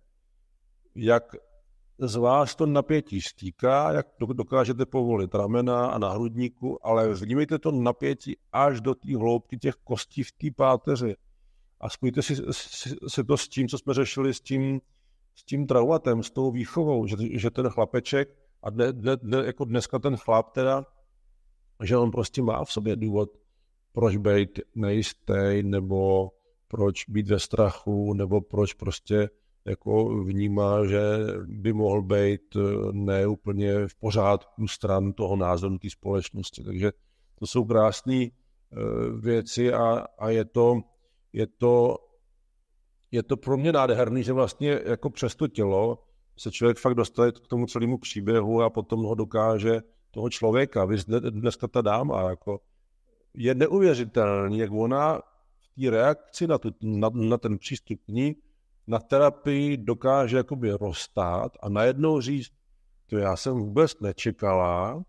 jak z vás to napětí stýká, jak dokážete povolit ramena a na hrudníku, ale vnímejte to napětí až do té hloubky těch kostí v té páteři. A spojte si, si, si to s tím, co jsme řešili, s tím, s tím traumatem, s tou výchovou, že, že ten chlapeček, a dne, dne, dne, jako dneska ten chlap teda, že on prostě má v sobě důvod, proč být nejistý, nebo proč být ve strachu, nebo proč prostě jako vnímá, že by mohl být eh, neúplně v pořádku stran toho názoru té společnosti. Takže to jsou krásné eh, věci a, a je, to, je, to, je to pro mě nádherný, že vlastně jako přes to tělo se člověk fakt dostane k tomu celému příběhu a potom ho dokáže toho člověka, vy dneska ta dáma, jako je neuvěřitelný, jak ona v té reakci na, tu, na, na ten přístup k ní na terapii dokáže jakoby roztát a najednou říct, to já jsem vůbec nečekala,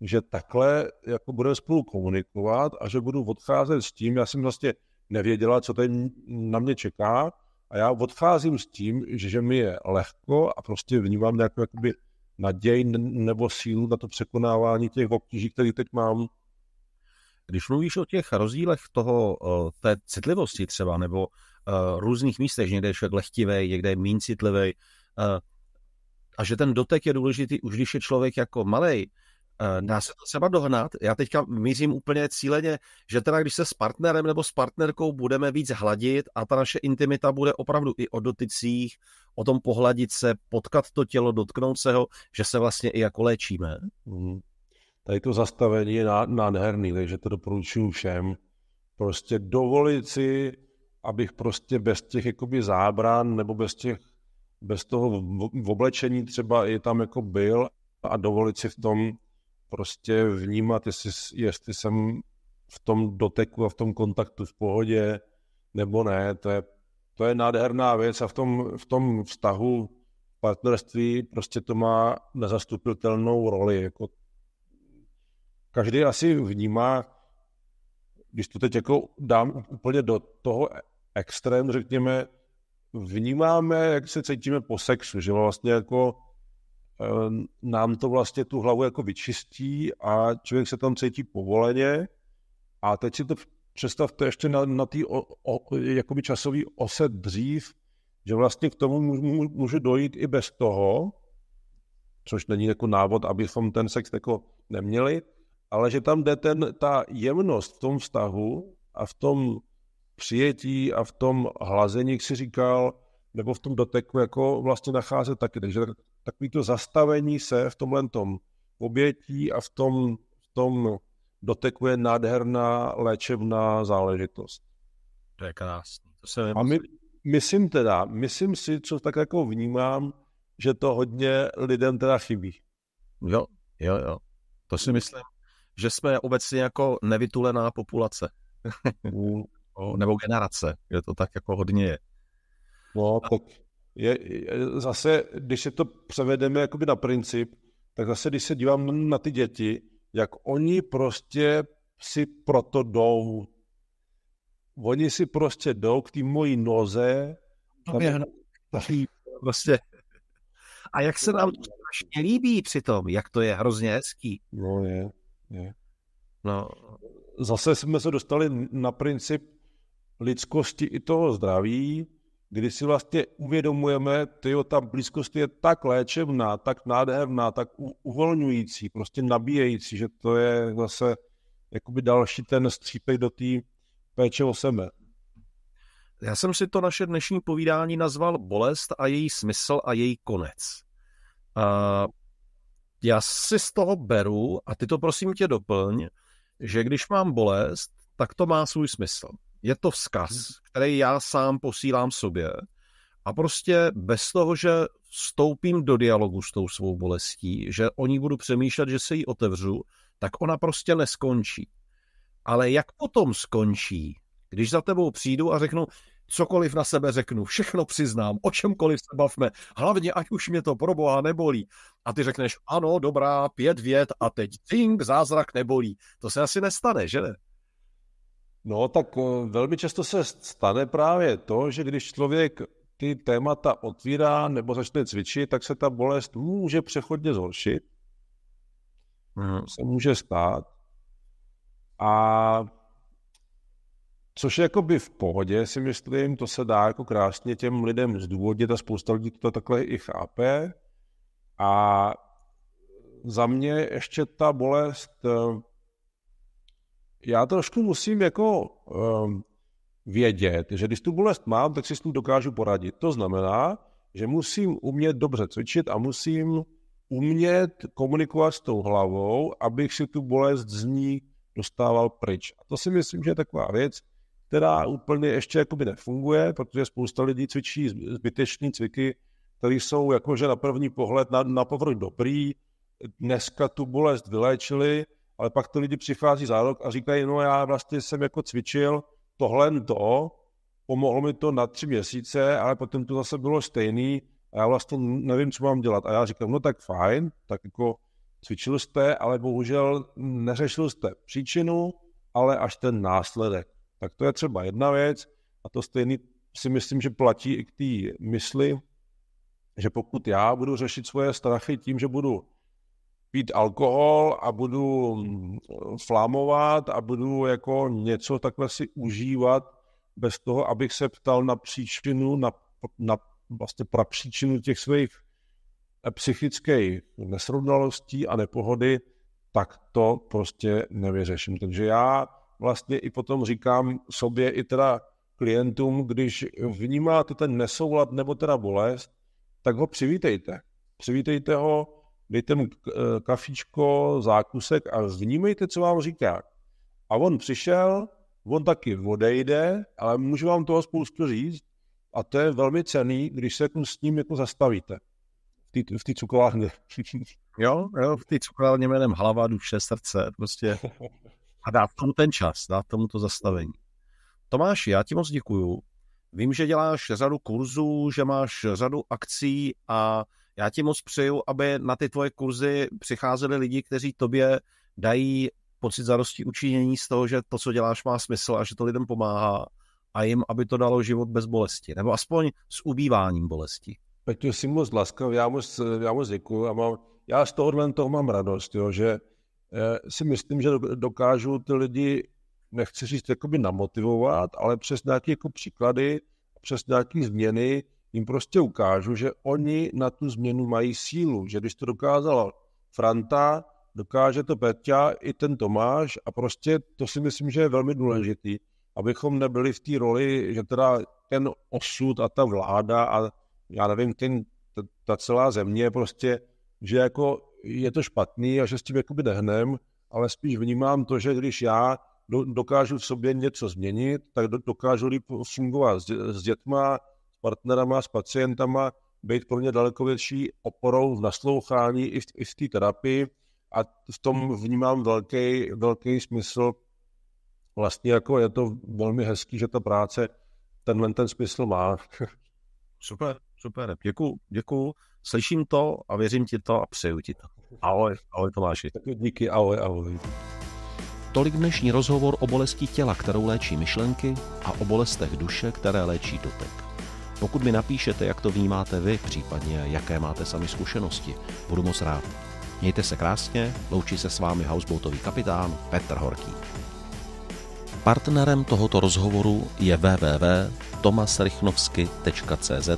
že takhle jako budeme spolu komunikovat a že budu odcházet s tím, já jsem vlastně nevěděla, co tady na mě čeká a já odcházím s tím, že mi je lehko a prostě vnímám nějakou jakoby naděj nebo sílu na to překonávání těch obtíží, které teď mám. Když mluvíš o těch rozdílech toho, eh, té citlivosti třeba, nebo Eh, různých místech, někde je člověk lehtivý, někde je méně citlivý. Eh, a že ten dotek je důležitý, už když je člověk jako malý, eh, Dá se to třeba dohnat. Já teďka mířím úplně cíleně, že teda když se s partnerem nebo s partnerkou budeme víc hladit a ta naše intimita bude opravdu i o doticích, o tom pohladit se, potkat to tělo, dotknout se ho, že se vlastně i jako léčíme. Mhm. Tady to zastavení je nádherný, takže to doporučuji všem. Prostě dovolit si abych prostě bez těch jakoby zábran nebo bez těch bez toho v oblečení třeba i tam jako byl a dovolit si v tom prostě vnímat, jestli, jestli jsem v tom doteku a v tom kontaktu v pohodě nebo ne. To je, to je nádherná věc a v tom, v tom vztahu partnerství prostě to má nezastupitelnou roli. Jako každý asi vnímá, když to teď jako dám úplně do toho extrém, řekněme, vnímáme, jak se cítíme po sexu, že vlastně jako eh, nám to vlastně tu hlavu jako vyčistí a člověk se tam cítí povoleně. A teď si to představte ještě na, na o, jakoby časový oset dřív, že vlastně k tomu může dojít i bez toho, což není jako návod, abychom ten sex jako neměli, ale že tam jde ten, ta jemnost v tom vztahu a v tom přijetí a v tom hlazení, jak si říkal, nebo v tom doteku, jako vlastně nacházet taky. Takže takový to zastavení se v tomhle tom obětí a v tom, v tom doteku je nádherná léčebná záležitost. To je krásný. To se a my, myslím teda, myslím si, co tak jako vnímám, že to hodně lidem teda chybí. Jo, jo, jo. To si myslím, že jsme obecně jako nevytulená populace jako, nebo generace, kde to tak jako hodně je. No, tak je, je, zase, když se to převedeme jakoby na princip, tak zase, když se dívám na ty děti, jak oni prostě si proto jdou. Oni si prostě jdou k té mojí noze. Tam, tam, prostě. A jak se nám to strašně líbí tom, jak to je hrozně hezký. No, je, je. No. Zase jsme se dostali na princip lidskosti i toho zdraví, kdy si vlastně uvědomujeme, že ta blízkost je tak léčebná, tak nádherná, tak uvolňující, prostě nabíjející, že to je zase jakoby další ten střípek do té péče o sebe. Já jsem si to naše dnešní povídání nazval Bolest a její smysl a její konec. A já si z toho beru, a ty to prosím tě doplň, že když mám bolest, tak to má svůj smysl. Je to vzkaz, mhm. který já sám posílám sobě a prostě bez toho, že vstoupím do dialogu s tou svou bolestí, že o ní budu přemýšlet, že se jí otevřu, tak ona prostě neskončí. Ale jak potom skončí, když za tebou přijdu a řeknu, cokoliv na sebe řeknu, všechno přiznám, o čemkoliv se bavme, hlavně ať už mě to proboha nebolí. A ty řekneš, ano, dobrá, pět vět a teď ting, zázrak nebolí. To se asi nestane, že ne? No tak eh, velmi často se stane právě to, že když člověk ty témata otvírá nebo začne cvičit, tak se ta bolest může přechodně zhoršit. Mm. Se může stát. A což je by v pohodě, si myslím, to se dá jako krásně těm lidem zdůvodnit a spousta lidí to takhle i chápe. A za mě ještě ta bolest eh, já trošku musím jako um, vědět, že když tu bolest mám, tak si s tím dokážu poradit. To znamená, že musím umět dobře cvičit a musím umět komunikovat s tou hlavou, abych si tu bolest z ní dostával pryč. A to si myslím, že je taková věc, která úplně ještě jakoby nefunguje, protože spousta lidí cvičí zbytečné cviky, které jsou jakože na první pohled, na, na povrch dobrý, dneska tu bolest vyléčili, ale pak to lidi přichází za rok a říkají, no já vlastně jsem jako cvičil tohle to, pomohlo mi to na tři měsíce, ale potom to zase bylo stejný a já vlastně nevím, co mám dělat. A já říkám, no tak fajn, tak jako cvičil jste, ale bohužel neřešil jste příčinu, ale až ten následek. Tak to je třeba jedna věc a to stejný si myslím, že platí i k té mysli, že pokud já budu řešit svoje strachy tím, že budu pít alkohol a budu mm, flámovat a budu jako něco takhle si užívat bez toho, abych se ptal na příčinu, na, na vlastně prapříčinu těch svých eh, psychických nesrovnalostí a nepohody, tak to prostě nevyřeším. Takže já vlastně i potom říkám sobě i teda klientům, když vnímáte ten nesoulad nebo teda bolest, tak ho přivítejte. Přivítejte ho, dejte mu eh, kafičko, zákusek a vnímejte, co vám říká. A on přišel, on taky odejde, ale můžu vám toho spoustu říct a to je velmi cený, když se s ním jako zastavíte v té cukrovárně. jo, jo, v té cukrovárně jménem hlava, duše, srdce, prostě. A dát tomu ten čas, dát tomu to zastavení. Tomáš, já ti moc děkuju. Vím, že děláš řadu kurzů, že máš řadu akcí a já ti moc přeju, aby na ty tvoje kurzy přicházeli lidi, kteří tobě dají pocit zarosti učinění z toho, že to, co děláš, má smysl a že to lidem pomáhá a jim, aby to dalo život bez bolesti, nebo aspoň s ubýváním bolesti. Peťo, jsi moc laskav, já moc, já moc děkuju a mám, já z tohohle toho mám radost, jo, že eh, si myslím, že dokážu ty lidi, nechci říct, jakoby namotivovat, ale přes nějaké jako příklady, přes nějaké změny jim prostě ukážu, že oni na tu změnu mají sílu, že když to dokázala Franta, dokáže to Peťa i ten Tomáš a prostě to si myslím, že je velmi důležitý, abychom nebyli v té roli, že teda ten osud a ta vláda a já nevím, ten, ta, ta celá země prostě, že jako je to špatný a že s tím jakoby nehnem, ale spíš vnímám to, že když já dokážu v sobě něco změnit, tak dokážu líp fungovat s dětma, partnerama, s pacientama, být pro ně daleko větší oporou v naslouchání i v, i v té terapii a v tom hmm. vnímám velký, velký smysl. Vlastně jako je to velmi hezký, že ta práce tenhle ten smysl má. super, super, děkuju, děkuju. Slyším to a věřím ti to a přeju ti to. Ahoj, ahoj Tomáši. Tak díky, ahoj, ahoj. Tolik dnešní rozhovor o bolesti těla, kterou léčí myšlenky a o bolestech duše, které léčí dotek. Pokud mi napíšete, jak to vnímáte vy, případně jaké máte sami zkušenosti, budu moc rád. Mějte se krásně, loučí se s vámi houseboatový kapitán Petr Horký. Partnerem tohoto rozhovoru je www.tomasrychnovsky.cz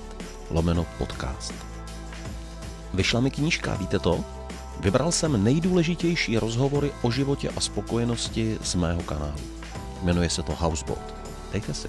lomeno podcast. Vyšla mi knížka, víte to? Vybral jsem nejdůležitější rozhovory o životě a spokojenosti z mého kanálu. Jmenuje se to Houseboat. Dejte si.